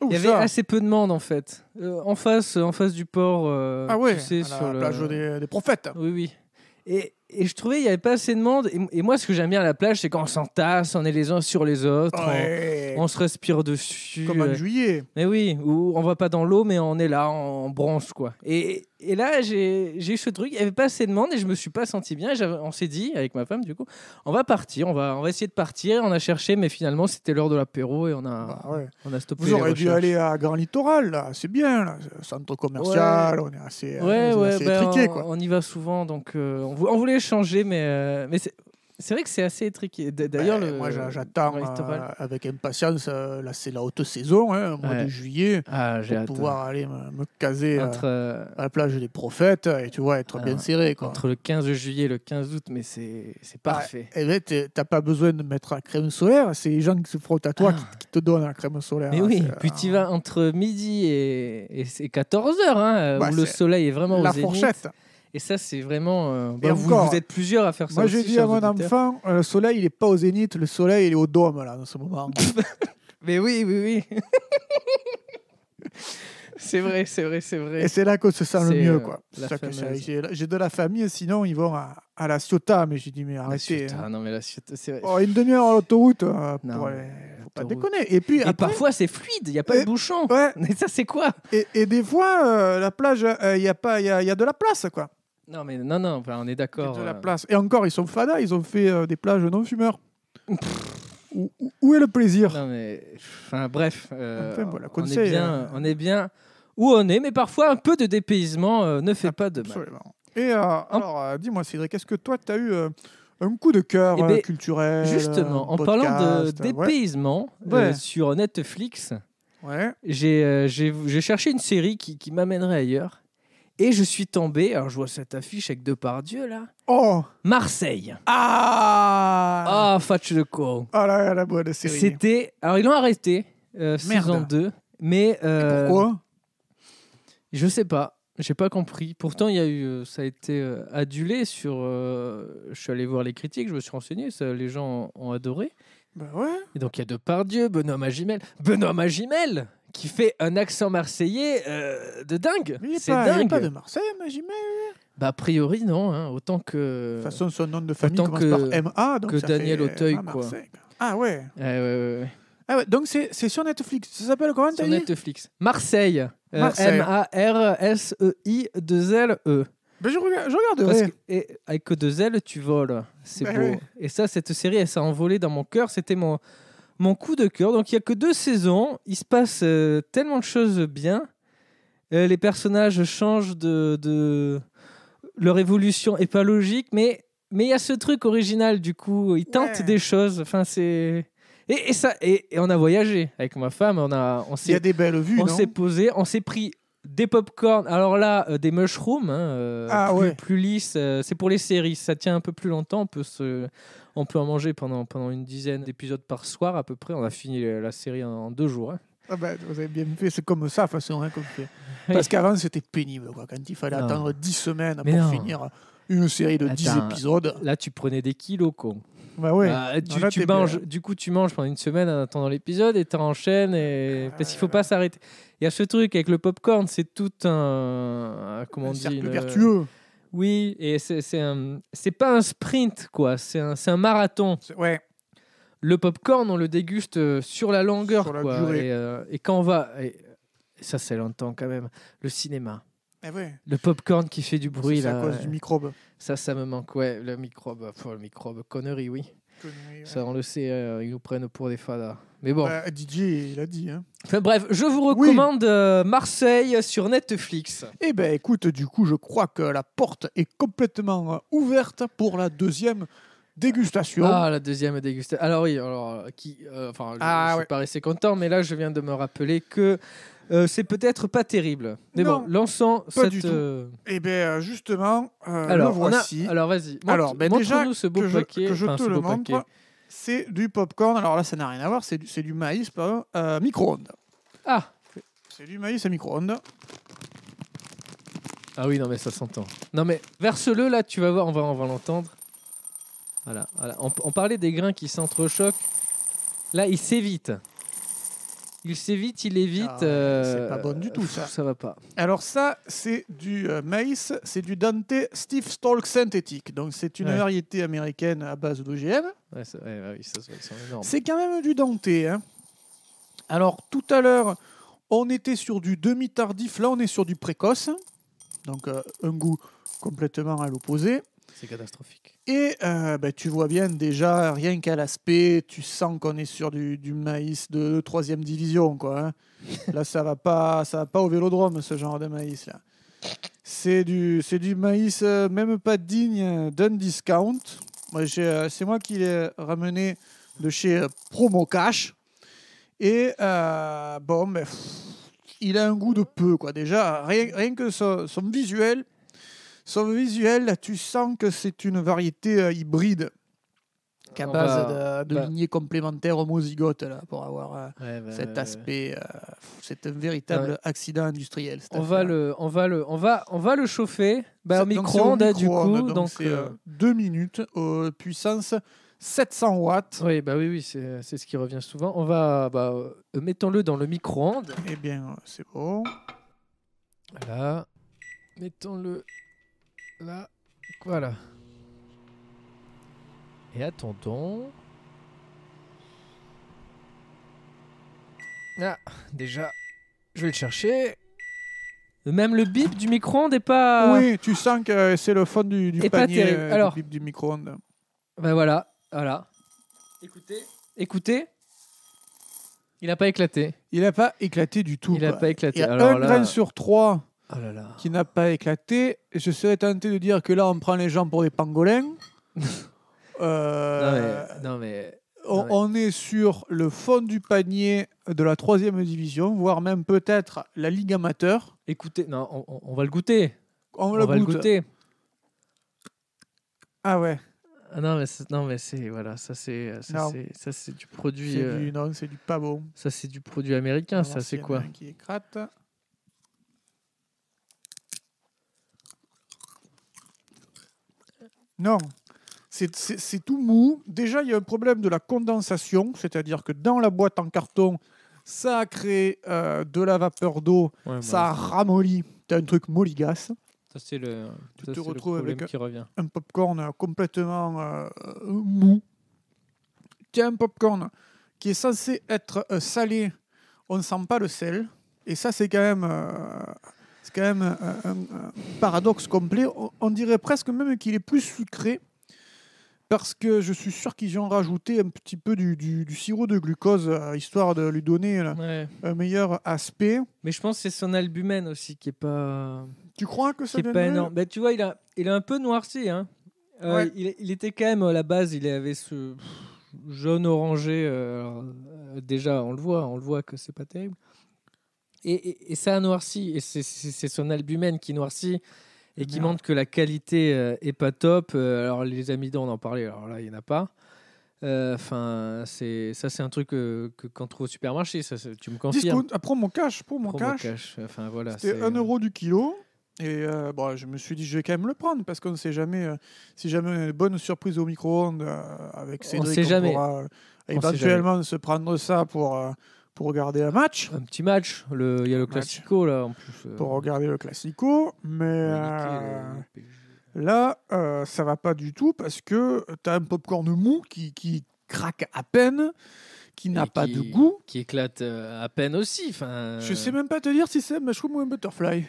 il y avait assez peu de monde en fait. Euh, en, face, en face du port. Euh, ah tu sur la plage des, prophètes. Oui, oui. Et, je trouvais qu'il n'y avait pas assez de monde. Et, moi, ce que j'aime bien à la plage, c'est quand on s'entasse, on est les uns sur les autres, on, se respire dessus. Comme en euh. juillet. Mais oui, où on va pas dans l'eau, mais on est là, en bronze, quoi. Et, et là, j'ai eu ce truc, il n'y avait pas assez de monde et je me suis pas senti bien. On s'est dit, avec ma femme, du coup, on va partir, on va, essayer de partir. On a cherché, mais finalement, c'était l'heure de l'apéro et on a, bah on a stoppé. Vous auriez dû aller à Grand Littoral, là, c'est bien, là. centre commercial, on est assez, ouais, on ben, On, y va souvent, donc euh, on, voulait changer, mais, euh, mais c'est vrai que c'est assez étriqué. D'ailleurs, ben, moi j'attends euh, avec impatience. Euh, là, c'est la haute saison, hein, mois de juillet, ah, pour pouvoir aller me, caser euh, entre, à la plage des Prophètes et tu vois être ah, bien serré. Entre le 15 juillet et le 15 août, mais c'est parfait. et eh ben, t'as pas besoin de mettre la crème solaire. C'est les gens qui se frottent à toi ah. qui, te donnent la crème solaire. Mais oui. Puis tu vas entre midi et, 14 h hein, où le soleil est vraiment la fourchette. Et ça, c'est vraiment. Euh, bah, vous, êtes plusieurs à faire ça. Moi, j'ai je à mon enfant euh, le soleil, il n'est pas au zénith, le soleil, il est au dôme, là, en ce moment. Mais oui, oui, oui. c'est vrai, c'est vrai, c'est vrai. Et c'est là qu'on se sent le mieux, euh, quoi. J'ai de la famille, Sinon, ils vont à, la Ciota, mais j'ai dit, mais arrêtez. Hein. non, mais la c'est vrai. Oh, une demi-heure à l'autoroute faut Pas déconner. Et puis parfois c'est fluide, il n'y a pas de bouchon. Mais ça c'est quoi et, des fois la plage, il y a pas, y, a de la place quoi. Non, mais non, non, on est d'accord. la euh. place. Et encore, ils sont fadas, ils ont fait euh, des plages non-fumeurs. Où, est le plaisir Non, mais. Enfin, bref. Euh, on, est bien, hein. on est bien où on est, mais parfois un peu de dépaysement ne fait pas de mal. Et alors, dis-moi, Cédric, est-ce que toi, tu as eu un coup de cœur eh ben, culturel Justement, en parlant de dépaysement sur Netflix, ouais. j'ai cherché une série qui, qui m'amènerait ailleurs. Et je suis tombé, alors je vois cette affiche avec Depardieu là. Oh Marseille. Ah Ah, Fatch de con. Oh là la bonne série. C'était. Alors ils l'ont arrêté, euh, saison 2. Mais. Euh, pourquoi Je sais pas. J'ai pas compris. Pourtant, il y a eu, euh, ça a été euh, adulé sur. je suis allé voir les critiques, je me suis renseigné, ça, les gens ont, adoré. Bah ouais. Et donc il y a Depardieu, Benoît Magimel. Benoît Magimel qui fait un accent marseillais euh, de dingue. C'est dingue. Il est pas de Marseille, mets. Bah, a priori, non. Hein, autant que. De toute façon, son nom de famille commence que, par MA. Donc que ça Daniel fait quoi. Marseille. Ah ouais. Eh, ouais, ouais, ouais. Ah ouais, donc c'est sur Netflix. Ça s'appelle comment Sur Netflix. Marseille. Euh, M-A-R-S-E-I-2-L-E. E e. Ben je regarde. Je et avec deux ailes, tu voles. C'est ben, beau. Et ça, cette série, elle s'est envolée dans mon cœur. C'était mon, mon coup de cœur. Donc il n'y a que deux saisons, il se passe euh, tellement de choses bien. Euh, les personnages changent de, Leur évolution est pas logique, mais mais il y a ce truc original du coup. Ils tentent des choses. Enfin, c'est. Et, ça, et, on a voyagé avec ma femme. On a, on s'est, des belles vues. On s'est posé, on s'est pris des popcorn. Alors là, euh, des mushrooms, hein, ah, plus, ouais. plus lisses. c'est pour les séries. Ça tient un peu plus longtemps. On peut se, on peut en manger pendant, pendant une dizaine d'épisodes par soir à peu près. On a fini la série en, deux jours. Hein. Ah bah, vous avez bien fait, c'est comme ça, façon. Hein, comme Parce qu'avant, c'était pénible. Quoi. Quand il fallait attendre dix semaines pour finir une série de dix épisodes. Là, tu prenais des kilos, con. Bah ouais. Bah, ah, du coup, tu manges pendant une semaine en attendant l'épisode et t'enchaînes. Et... Ah, parce qu'il faut pas s'arrêter. Il y a ce truc avec le popcorn, c'est tout un. Comment un dire, cercle vertueux. Oui, et c'est un... pas un sprint, quoi. C'est un, marathon. Ouais. Le popcorn, on le déguste euh, sur la longueur, euh, Et, quand on va. ça, c'est longtemps quand même. Le cinéma. Le eh ouais. Le popcorn qui fait du bruit. C'est à cause du euh, microbe. Ça, ça me manque. Ouais, le microbe. pour le microbe, connerie, oui. Ça, on le sait, euh, ils nous prennent pour des fadas. Mais bon. Bah, Didier, il a dit. Hein. Enfin, bref, je vous recommande euh, Marseille sur Netflix. Eh ben, écoute, du coup, je crois que la porte est complètement euh, ouverte pour la deuxième dégustation. Ah, la deuxième dégustation. Alors oui, alors qui, enfin, je, ah, suis pas content, mais là, je viens de me rappeler que euh, c'est peut-être pas terrible. Mais bon, lançons pas cette. Du euh, Eh bien, justement, euh, alors, le voici. Alors, vas-y. Alors, ben, déjà, nous ce beau paquet. Je, que je te le montre, c'est du popcorn. Alors là, ça n'a rien à voir, c'est du, du, maïs micro-ondes. Ah C'est du maïs à micro-ondes. Ah oui, non, mais ça s'entend. Non, mais verse-le là, tu vas voir, on va, va l'entendre. Voilà, On, on parlait des grains qui s'entrechoquent. Là, il s'évite. Il s'évite, il évite. Ah, c'est euh, pas bon du tout, ça. Ça va pas. Alors, ça, c'est du euh, maïs, c'est du Dante Steve Stalk synthétique. Donc, c'est une variété américaine à base d'OGM. Ouais, c'est C'est quand même du Dante. Hein. Alors, tout à l'heure, on était sur du demi-tardif. Là, on est sur du précoce. Donc, euh, un goût complètement à l'opposé. C'est catastrophique. Et euh, ben, tu vois bien déjà, rien qu'à l'aspect, tu sens qu'on est sur du, maïs de troisième division. Quoi, hein. là, ça va pas, ça va pas au vélodrome, ce genre de maïs. là. C'est du, c'est du maïs euh, même pas digne d'un discount. Moi, euh, c'est moi qui l'ai ramené de chez Promo Cash. Et bon, ben, il a un goût de peu. Quoi. Déjà, rien, rien que son visuel son visuel, tu sens que c'est une variété euh, hybride qu'à base bah, de, de bah. lignées complémentaires homozygotes là, pour avoir euh, cet aspect. Euh, c'est un véritable accident industriel. On va, le, on, va le, on, va, on va le chauffer bah, au micro-ondes, hein, du coup. Donc, deux minutes, puissance 700 watts. Oui, bah oui, oui c'est ce qui revient souvent. On va, bah, mettons-le dans le micro-ondes. Eh bien, c'est bon. Voilà. Mettons-le voilà. Et attendons. Ah, déjà, je vais le chercher. Même le bip du micro-ondes est pas. Oui, tu sens que c'est le fond du, panier. Euh, du bip du micro-ondes. Ben voilà, voilà. Écoutez, écoutez. Il n'a pas éclaté. Il n'a pas éclaté du tout. Il n'a pas éclaté. un grain sur trois ah qui n'a pas éclaté. Je serais tenté de dire que là, on prend les gens pour des pangolins. Euh, non, mais, on, est sur le fond du panier de la troisième division, voire même peut-être la Ligue amateur. Écoutez, non, on, va le goûter. On, va le goûter. Ah ouais. Ah non mais non mais c'est voilà ça c'est ça c'est, du produit. C'est euh, du, non c'est du pas bon. Ça c'est du produit américain ça c'est quoi qui Non. C'est tout mou. Déjà, il y a un problème de la condensation, c'est-à-dire que dans la boîte en carton, ça a créé euh, de la vapeur d'eau, ça a ramolli. Tu as un truc molligasse. Ça, c'est le, tu te retrouves avec un, qui revient. un popcorn euh, complètement euh, mou. Tu as un popcorn qui est censé être salé, on ne sent pas le sel. Et ça, c'est quand même. C'est quand même un, paradoxe complet. On, dirait presque même qu'il est plus sucré parce que je suis sûr qu'ils ont rajouté un petit peu du, sirop de glucose euh, histoire de lui donner euh, un meilleur aspect. Mais je pense que c'est son albumène aussi qui est pas. Tu crois que ça vient pas bah, Tu vois, il a, il un peu noirci. Hein. Euh, il, était quand même à la base, il avait ce jaune orangé. déjà, on le voit, on le voit que c'est pas terrible et, ça a noirci. Et c'est son albumène qui noircit et qui montre que la qualité n'est euh, est pas top. Euh, alors les amidons, on en parlait, alors là, il n'y en a pas. Euh, enfin, c'est ça, c'est un truc qu'on trouve au supermarché. Ça, tu me confirmes Discount, ah, prends mon cash, prends mon cash. Enfin, voilà, C'était 1 euro du kilo. Et bon, je me suis dit, je vais quand même le prendre parce qu'on ne sait jamais si jamais une bonne surprise au micro-ondes avec Cédric. On sait jamais. Pourra, éventuellement se prendre ça pour pour regarder un match. Un petit match. Le, il y a le Classico là en plus. Euh. Pour regarder le Classico, mais euh, euh, là ça ça va pas du tout parce que tu as un popcorn mou qui, qui craque à peine, qui n'a pas de goût, qui éclate à peine aussi. Enfin, je sais même pas te dire si c'est un mushroom ou un butterfly.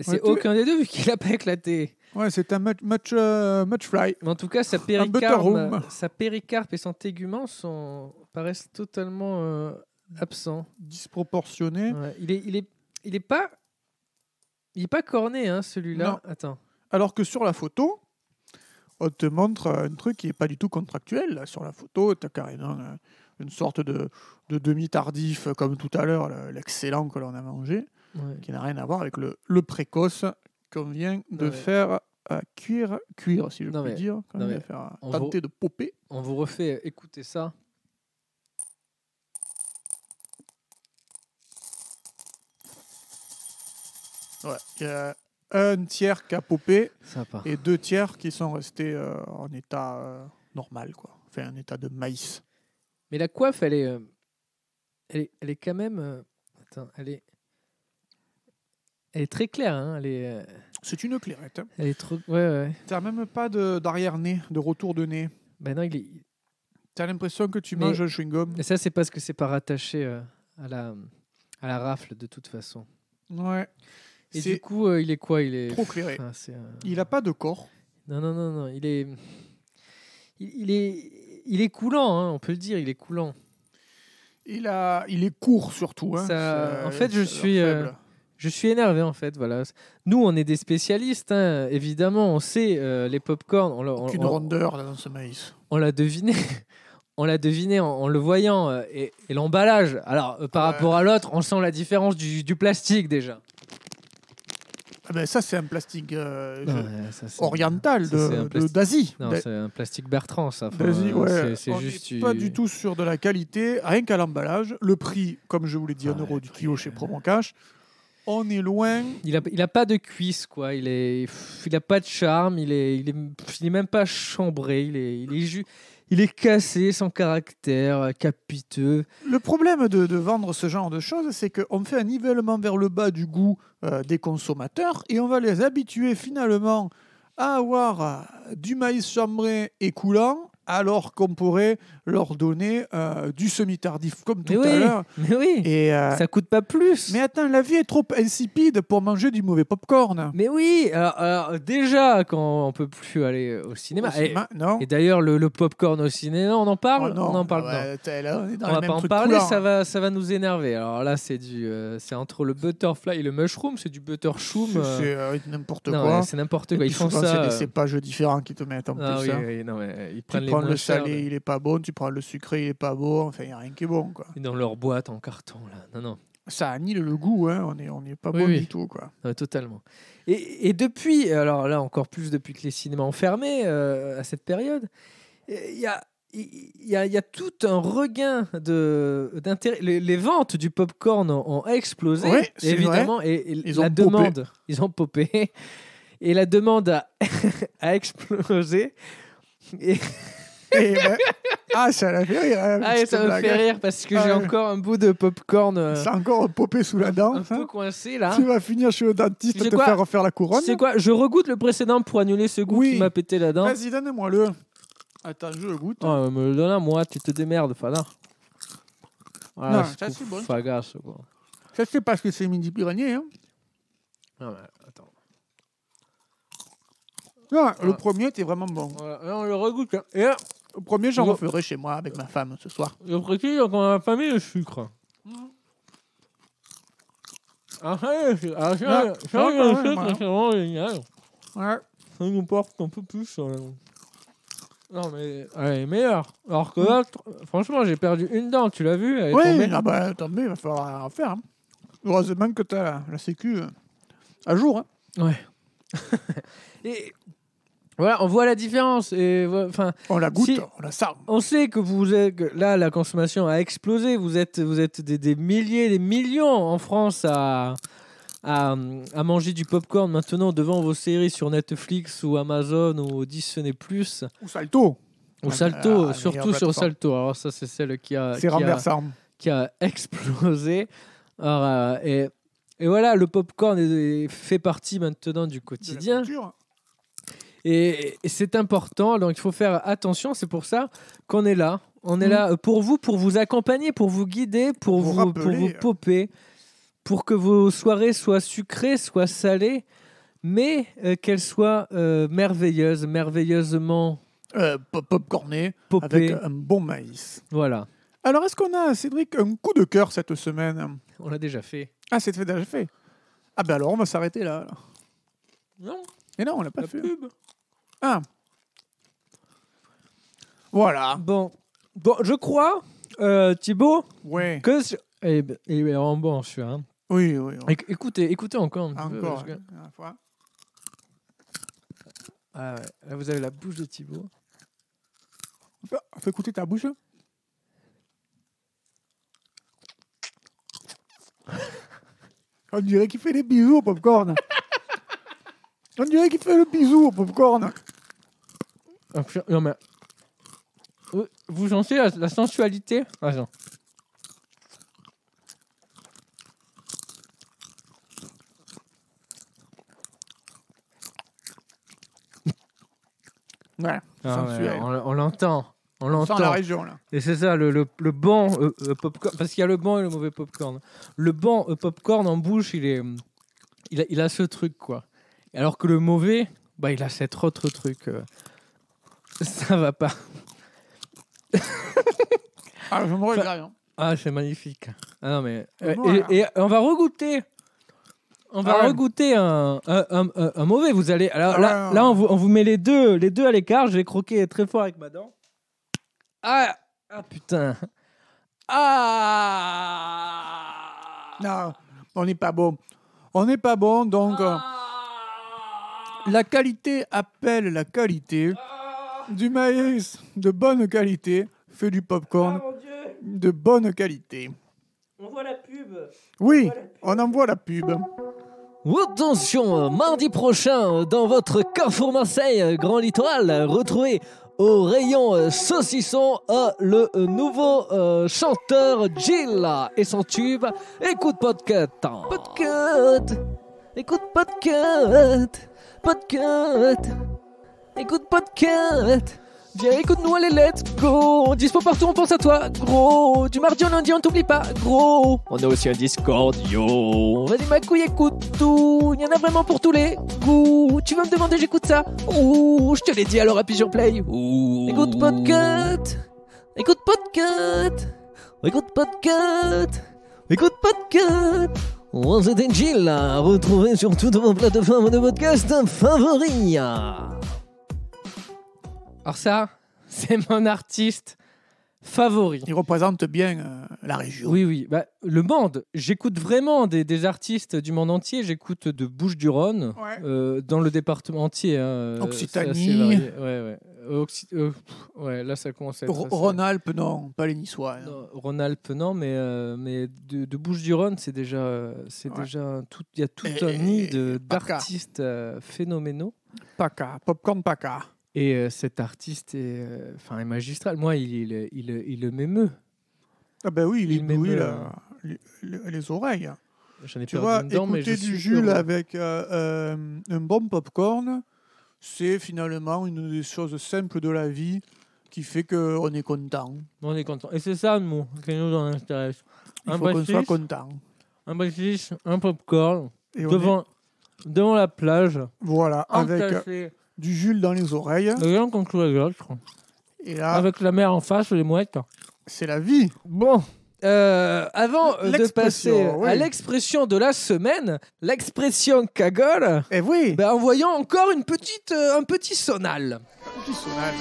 C'est aucun des deux vu qu'il n'a pas éclaté. Ouais, c'est un match, match, match fly. en tout cas, sa péricarpe, sa péricarpe et son tégument sont, paraissent totalement absent. Disproportionné. il, est, il, est, il est pas. Il est pas corné, hein, celui-là. Attends. Alors que sur la photo, on te montre un truc qui n'est pas du tout contractuel. Sur la photo, tu as carrément euh, une sorte de, de demi-tardif, euh, comme tout à l'heure, l'excellent que l'on a mangé, qui n'a rien à voir avec le, le précoce qu'on vient de faire cuire, cuire si je peux dire, quand faire tenter de popper. On vous refait écouter ça Ouais. Il un tiers qui a popé et deux tiers qui sont restés euh, en état euh, normal, quoi. Enfin, un état de maïs. Mais la coiffe, elle est, euh, elle est, quand même. attends, elle est, elle est très claire. Hein, elle est. C'est une clairette. Tu hein. Elle est Ouais, ouais. même pas d'arrière nez, de retour de nez. Ben bah as T'as l'impression que tu manges un chewing gum. Et ça, c'est parce que c'est pas rattaché à la à la rafle de toute façon. Ouais. Et du coup, euh, il est quoi Il est trop clairé. Il n'a pas de corps. Non, non, non, non. Il est, il, est, il est coulant. Hein, on peut le dire. Il est coulant. Il a, il est court surtout. Hein. en fait, je suis, euh, je suis énervé en fait. Voilà. Nous, on est des spécialistes. Hein, évidemment, on sait euh, les pop-corn. On, on, Aucune rondeur dans ce maïs. On l'a deviné. on l'a deviné en, le voyant et, l'emballage. Alors, par rapport à l'autre, on sent la différence du plastique déjà. Ah ben, ça, c'est un plastique oriental d'Asie. Non ben, C'est un plastique Bertrand, ça. Enfin, ouais. C'est juste. pas du tout sûr de la qualité, rien qu'à l'emballage. Le prix, comme je vous l'ai dit, en ah, euros du kilo chez Cash on est loin. Il a, pas de cuisse, quoi. Il est, a pas de charme. Il est, même pas chambré. Il est, Il est cassé, son caractère, euh, capiteux. Le problème de, vendre ce genre de choses, c'est qu'on fait un nivellement vers le bas du goût euh, des consommateurs et on va les habituer finalement à avoir euh, du maïs chambré et coulant alors qu'on pourrait leur donner euh, du semi-tardif comme tout à l'heure. Mais oui, et, ne euh, ça coûte pas plus. Mais attends, la vie est trop insipide pour manger du mauvais popcorn. Mais oui, déjà quand on peut plus aller au cinéma. et, et d'ailleurs le, le, popcorn au cinéma, on en parle, oh on en parle. Ah on, va pas en parler, ça va, ça va nous énerver. Alors là, c'est du, euh, c'est entre le butterfly et le mushroom, c'est du butter shoom. C'est n'importe quoi. C'est n'importe quoi. Ils font ça. C'est des cépages différents qui te mettent en ah, hein. non, mais ils prennent le salé, il est pas bon, tu prends le sucré, il est pas bon, enfin, il n'y a rien qui est bon. Quoi. Dans leur boîte en carton, là. Non, non. Ça annule le goût, hein. on n'est on est pas bon du tout. Quoi. totalement. Et, et, depuis, alors là encore plus depuis que les cinémas ont fermé euh, à cette période, il y a il y, a, il y, a tout un regain de d'intérêt. Les, ventes du pop ont, ont explosé, évidemment, vrai. et, ils la ont demande, popé. ils ont popé, et la demande a, a explosé. Et Ben, ah, ça l'a fait rire. Hein, ah, ça me fait hein. rire parce que j'ai ah, encore un bout de popcorn corn euh, C'est encore popé sous la dent. un peu hein. coincé là. Tu vas finir chez le dentiste, pour te faire refaire la couronne. C'est quoi Je regoute le précédent pour annuler ce goût qui m'a pété la dent. Vas-y, donne-moi le. Attends, je le goûte. Ah, me le donne moi, tu te démerdes, Fada. Voilà, ah, Non, ça, c'est bon. quoi. Ça, c'est parce que c'est midi pyrénées. Non, mais attends. Non, le premier, était vraiment bon. on le regoute. Et là, au premier, j'en referai chez moi avec ma femme ce soir. Je précise donc on a affamé mm. ah, ah, ah, le sucre. Ah, ouais, ah, Ouais, ça, le sucre, c'est vraiment génial. Ouais. Ça nous porte un peu plus. Non, mais elle est meilleure. Alors que là, mm. franchement, j'ai perdu une dent, tu l'as vu elle est Oui, ah bah, tant il va falloir en faire. Heureusement hein. que tu la, la sécu euh, à jour. hein. Et voilà, on voit la différence. Et, enfin, on la goûte, on la sent. On sait que vous êtes, là, la consommation a explosé. Vous êtes, vous êtes des, milliers, des millions en France à, à, manger du pop-corn maintenant devant vos séries sur Netflix ou Amazon ou Disney Plus. Ou Salto. Ou Salto, ah, surtout sur Salto. Alors ça, c'est celle qui a, qui a, qui a, explosé. Euh, et, voilà, le pop-corn fait partie maintenant du quotidien. De et, c'est important, donc il faut faire attention, c'est pour ça qu'on est là. On est mm. là pour vous, pour vous accompagner, pour vous guider, pour vous, pour popper, pour que vos soirées soient sucrées, soient salées, mais euh, qu'elles soient euh, merveilleuses, merveilleusement euh, pop popcornées, avec un bon maïs. Voilà. Alors, est-ce qu'on a, Cédric, un coup de cœur cette semaine On l'a déjà fait. Ah, c'est déjà fait Ah ben alors, on va s'arrêter là. Non. Et non, on l'a pas la fait. Pub. Ah. Voilà. Bon. Bon, je crois, euh, Thibaut, ouais. que. Je... Et, eh ben, eh ben, en bon, je suis. Hein. Oui, oui. écoutez, écoutez encore. encore. Ah ouais. Là, vous avez la bouche de Thibaut. Fais écouter ta bouche. On dirait qu'il fait des bisous au popcorn. On dirait qu'il fait le bisou au popcorn. Non, mais. Euh, vous sentez la, la sensualité Ouais, ah on, l'entend. On, sent l'entend. la région, là. Et c'est ça, le, le, le bon euh, euh, popcorn. Parce qu'il y a le bon et le mauvais popcorn. Le bon popcorn en bouche, il, est, il, a, ce truc, quoi. Alors que le mauvais, bah, il a cet autre truc. Ça va pas. Ah, je me hein. ah, c'est magnifique. Ah, mais. et, on va regoûter. On va ah regoûter un, un- mauvais. Vous allez. Alors là, là on, vous, met les deux, les deux à l'écart. Je vais croquer très fort avec ma dent. Ah, ah putain. Ah. Non, on n'est pas bon. On n'est pas bon, donc la qualité appelle la qualité du maïs de bonne qualité fait du popcorn ah, de bonne qualité. On voit la pub. Oui, on, en voit la pub. Attention, mardi prochain, dans votre Carrefour Marseille Grand Littoral, retrouvez au rayon saucisson euh, le nouveau euh, chanteur Jill et son tube Écoute Podcast. Podcast, écoute Podcast, Podcast. Écoute podcast. Viens, écoute-nous, allez, let's go. Dispo partout, on pense à toi, gros. Du mardi au lundi, on t'oublie pas, gros. On a aussi un Discord, yo. Vas-y, ma couille, écoute tout. Il y en a vraiment pour tous les goûts. Tu vas me demander, j'écoute ça. Ouh, je te l'ai dit, alors appuie sur play. Ouh. Écoute podcast. Écoute podcast. Écoute podcast. Écoute podcast. On and là Retrouvez sur toutes mon plateformes de podcast favori alors ça, c'est mon artiste favori. Il représente bien euh, la région. Oui, oui. Bah, le monde. J'écoute vraiment des, des, artistes du monde entier. J'écoute de Bouches-du-Rhône, euh, dans le département entier. Hein, euh, Occitanie. Ouais, ouais. ouais, là ça commence à être. Rhône-Alpes, non, pas les Niçois. Hein. Rhône-Alpes, non, mais, mais de, de Bouches-du-Rhône, c'est déjà. c'est déjà tout, Il y a tout un nid d'artistes phénoménaux. Paca, popcorn Paca. Et euh, cet artiste est, euh, enfin, magistral. Moi, il, il, il, le m'émeut. Ah ben oui, il, il euh. les, oreilles. J'en ai tu vois, écouter du Jules hein. avec un bon popcorn, c'est finalement une des choses simples de la vie qui fait qu'on est content. On est content. Et c'est ça le mot qui nous en intéresse. Il faut qu'on soit content. Un bassiste, un popcorn, devant, devant la plage. Voilà, avec du Jules dans les oreilles. contre Et là, Avec la mer en face, les mouettes. c'est la vie. Bon, euh, avant euh, de passer à l'expression de la semaine, l'expression cagole, Eh oui, ben, en voyant encore une petite, euh, un petit sonal. petit sonal.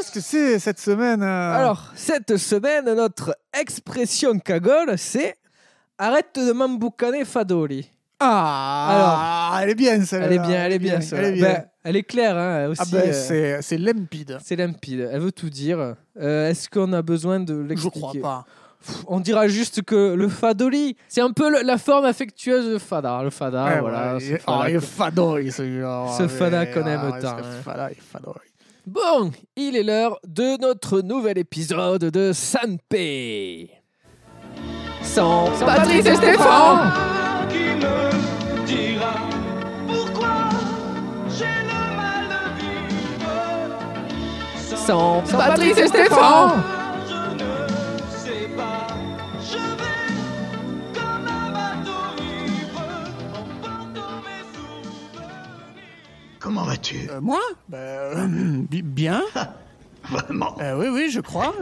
Qu'est-ce que c'est cette semaine euh Alors, cette semaine, notre expression cagole, c'est arrête de m'emboucaner Fadoli. Ah, Alors, elle est bien celle-là. Elle est bien, elle est bien, celle-là. Elle, est ben, elle claire hein, ah aussi. Ben, euh, c'est limpide. C'est limpide, elle veut tout dire. Euh, est-ce qu'on a besoin de l'expliquer Je crois pas. on dira juste que le Fadoli, c'est un peu la forme affectueuse de Fada. Le Fada, eh voilà. Oh, ce il, oh, hein. fada est celui-là. Ce Fada qu'on aime tant. Ce Fada est Bon, il est l'heure de notre nouvel épisode de Sanpei. Sans, Patrice et Stéphane dira pourquoi j'ai le mal de vivre Sans, Sans Patrice et Stéphane Euh, moi ben, euh, Bien. Ah, vraiment euh, Oui, oui, je crois.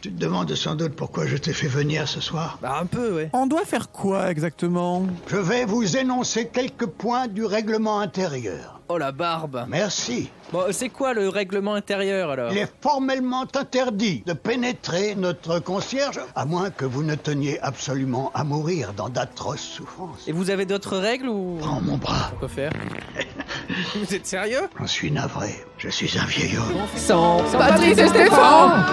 tu te demandes sans doute pourquoi je t'ai fait venir ce soir bah, Un peu, oui. On doit faire quoi exactement Je vais vous énoncer quelques points du règlement intérieur. Oh la barbe Merci. Bon, c'est quoi le règlement intérieur alors Il est formellement interdit de pénétrer notre concierge, à moins que vous ne teniez absolument à mourir dans d'atroces souffrances. Et vous avez d'autres règles ou. Prends mon bras. On faire. vous êtes sérieux Je suis navré. Je suis un vieil homme. Sans, Patrice et Stéphane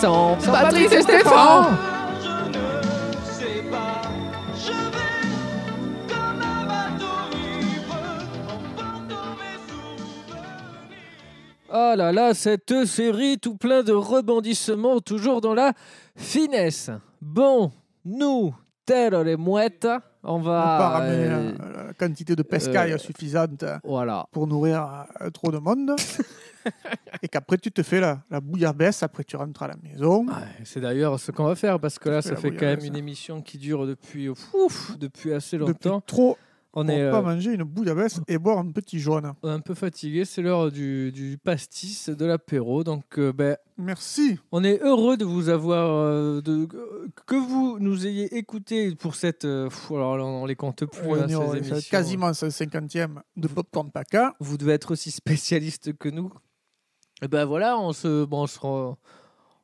Sans Patrice et Stéphane Oh là là, cette série tout plein de rebondissements, toujours dans la finesse. Bon, nous, telles les mouettes, on va. On euh, la, quantité de pescaille euh, suffisante pour nourrir euh, trop de monde. et qu'après tu te fais la, la bouillabaisse, après tu rentres à la maison. Ah, c'est d'ailleurs ce qu'on va faire parce que là, ça fait quand même une émission qui dure depuis, depuis assez longtemps. Depuis trop on pour est pas euh, manger une bouillabaisse et boire un petit jaune. un peu fatigué, c'est l'heure du, du pastis, de l'apéro. Donc, euh, ben, Merci. on est heureux de vous avoir, euh, de, que vous nous ayez écouté pour cette. alors là, on les compte plus, là, hein, hein. quasiment le cinquantième de Popcorn Paca. Vous devez être aussi spécialiste que nous. Et eh ben voilà, on se, bon,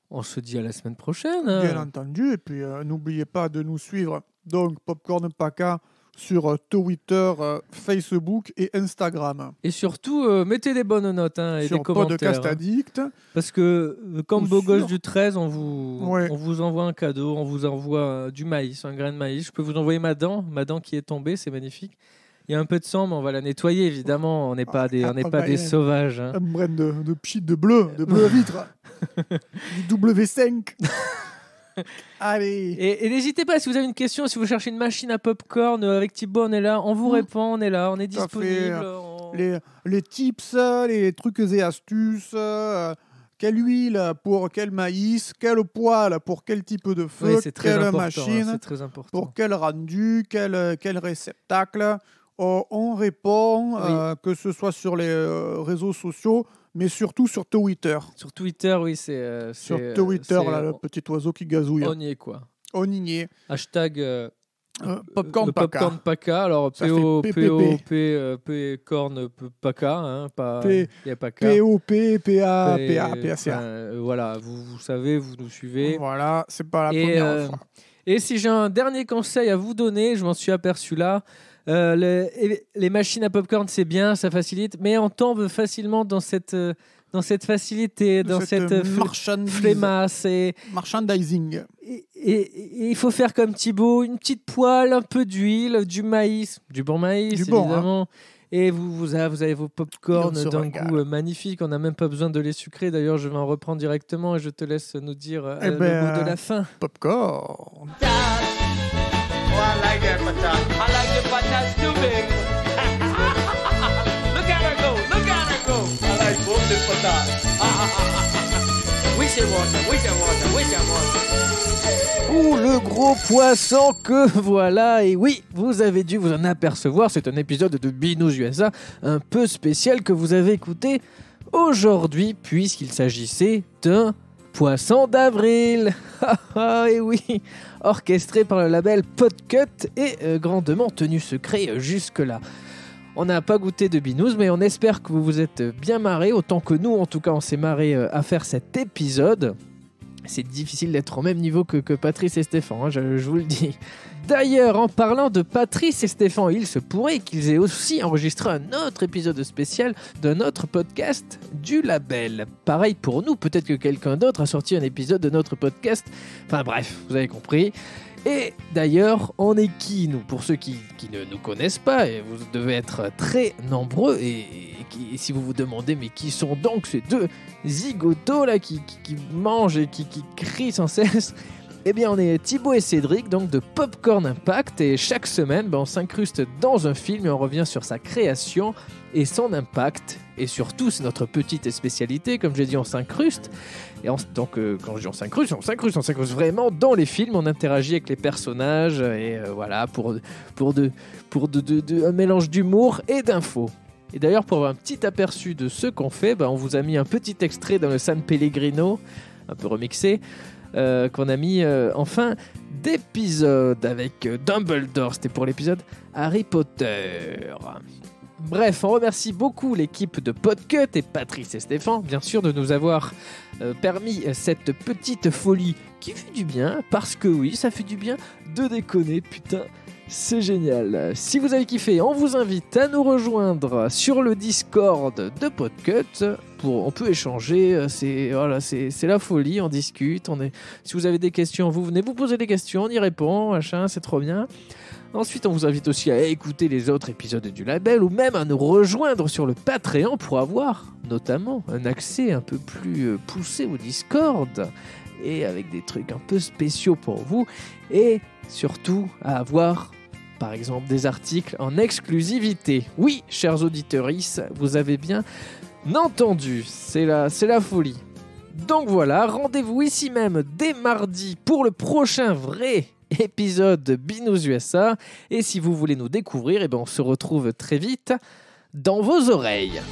on se, dit à la semaine prochaine. Hein. Bien entendu. Et puis, n'oubliez pas de nous suivre. Donc, Popcorn Paca sur euh, Twitter, euh, Facebook et Instagram. Et surtout, euh, mettez des bonnes notes hein, et des commentaires. Hein. Addict. Parce que comme beau gosse du 13, on vous, on vous envoie un cadeau, on vous envoie du maïs, un grain de maïs. Je peux vous envoyer ma dent, ma dent qui est tombée, c'est magnifique. Il y a un peu de sang, mais on va la nettoyer, évidemment. On n'est pas des, on n'est ah, pas ah, des sauvages. Un brin hein. de, de pchit, de bleu, de bleu vitre. du W5. Allez Et, n'hésitez pas, si vous avez une question, si vous cherchez une machine à popcorn, euh, avec Thibaut, on est là, on vous mmh. répond, on est là, on est disponible. Les, les tips, les trucs et astuces. Euh, quelle huile pour quel maïs, quel poil pour quel type de feu, très quelle hein, machine. très important. pour quel rendu, quel, réceptacle. Oh, on répond, euh, que ce soit sur les réseaux sociaux, mais surtout sur Twitter. Sur Twitter, oui, c'est. sur Twitter, là, le petit oiseau qui gazouille. On y est, quoi. On y est. Hashtag. popcorn, Alors, P-O, p P, P, corn Paca. P, a o p P-A, a P-A-C-A. voilà, vous, vous savez, vous nous suivez. Voilà, c'est pas la première fois. Et si j'ai un dernier conseil à vous donner, je m'en suis aperçu là, euh, les, machines à popcorn, c'est bien, ça facilite, mais on tombe facilement dans cette, euh, dans cette facilité, dans cette, cette euh, flémasse. Et, merchandising. Et, il faut faire comme Thibaut, une petite poêle, un peu d'huile, du maïs, du bon maïs, hein. évidemment. Et vous, vous, avez, vous avez vos popcorn d'un goût magnifique. On n'a même pas besoin de les sucrer. D'ailleurs, je vais en reprendre directement et je te laisse nous dire eh le goût ben, de la fin. Popcorn. I le gros poisson que voilà Et oui, vous avez dû vous en apercevoir, c'est un épisode de Binous USA un peu spécial que vous avez écouté aujourd'hui puisqu'il s'agissait d'un poisson d'avril. Ah, ah, et oui, orchestré par le label Podcut et euh, grandement tenu secret euh, jusque-là. On n'a pas goûté de binous, mais on espère que vous vous êtes bien marrés, autant que nous, en tout cas, on s'est marré euh, à faire cet épisode c'est difficile d'être au même niveau que, que Patrice et Stéphane, hein, je, vous le dis. D'ailleurs, en parlant de Patrice et Stéphane, il se pourrait qu'ils aient aussi enregistré un autre épisode spécial d'un autre podcast du label. Pareil pour nous, peut-être que quelqu'un d'autre a sorti un épisode de notre podcast. Enfin bref, vous avez compris. Et d'ailleurs, on est qui, nous Pour ceux qui, ne nous connaissent pas, et vous devez être très nombreux, et, si vous vous demandez, mais qui sont donc ces deux zigotos là qui, qui mangent et qui, crient sans cesse eh bien, on est Thibaut et Cédric, donc de Popcorn Impact, et chaque semaine, ben, on s'incruste dans un film et on revient sur sa création et son impact. Et surtout, c'est notre petite spécialité, comme j'ai dit, on s'incruste. Et donc, euh, quand je dis on s'incruste, on s'incruste, on vraiment dans les films, on interagit avec les personnages, et euh, voilà, pour, pour, de, pour de, un mélange d'humour et d'infos. Et d'ailleurs, pour avoir un petit aperçu de ce qu'on fait, ben, on vous a mis un petit extrait dans le San Pellegrino, un peu remixé, euh, qu'on a mis euh, en fin d'épisode avec euh, Dumbledore. C'était pour l'épisode Harry Potter. Bref, on remercie beaucoup l'équipe de Podcut et Patrice et Stéphane, bien sûr, de nous avoir permis cette petite folie qui fait du bien, parce que oui, ça fait du bien de déconner, putain. C'est génial. Si vous avez kiffé, on vous invite à nous rejoindre sur le Discord de Podcut. Pour, on peut échanger, euh, c'est voilà, la folie, on discute. On est, si vous avez des questions, vous venez vous poser des questions, on y répond, c'est trop bien. Ensuite, on vous invite aussi à écouter les autres épisodes du label ou même à nous rejoindre sur le Patreon pour avoir notamment un accès un peu plus euh, poussé au Discord et avec des trucs un peu spéciaux pour vous et surtout à avoir par exemple des articles en exclusivité. Oui, chers auditeurs, vous avez bien entendu, c'est la, la folie. Donc voilà, rendez-vous ici même dès mardi pour le prochain vrai épisode de Binous USA. Et si vous voulez nous découvrir, et eh ben on se retrouve très vite dans vos oreilles.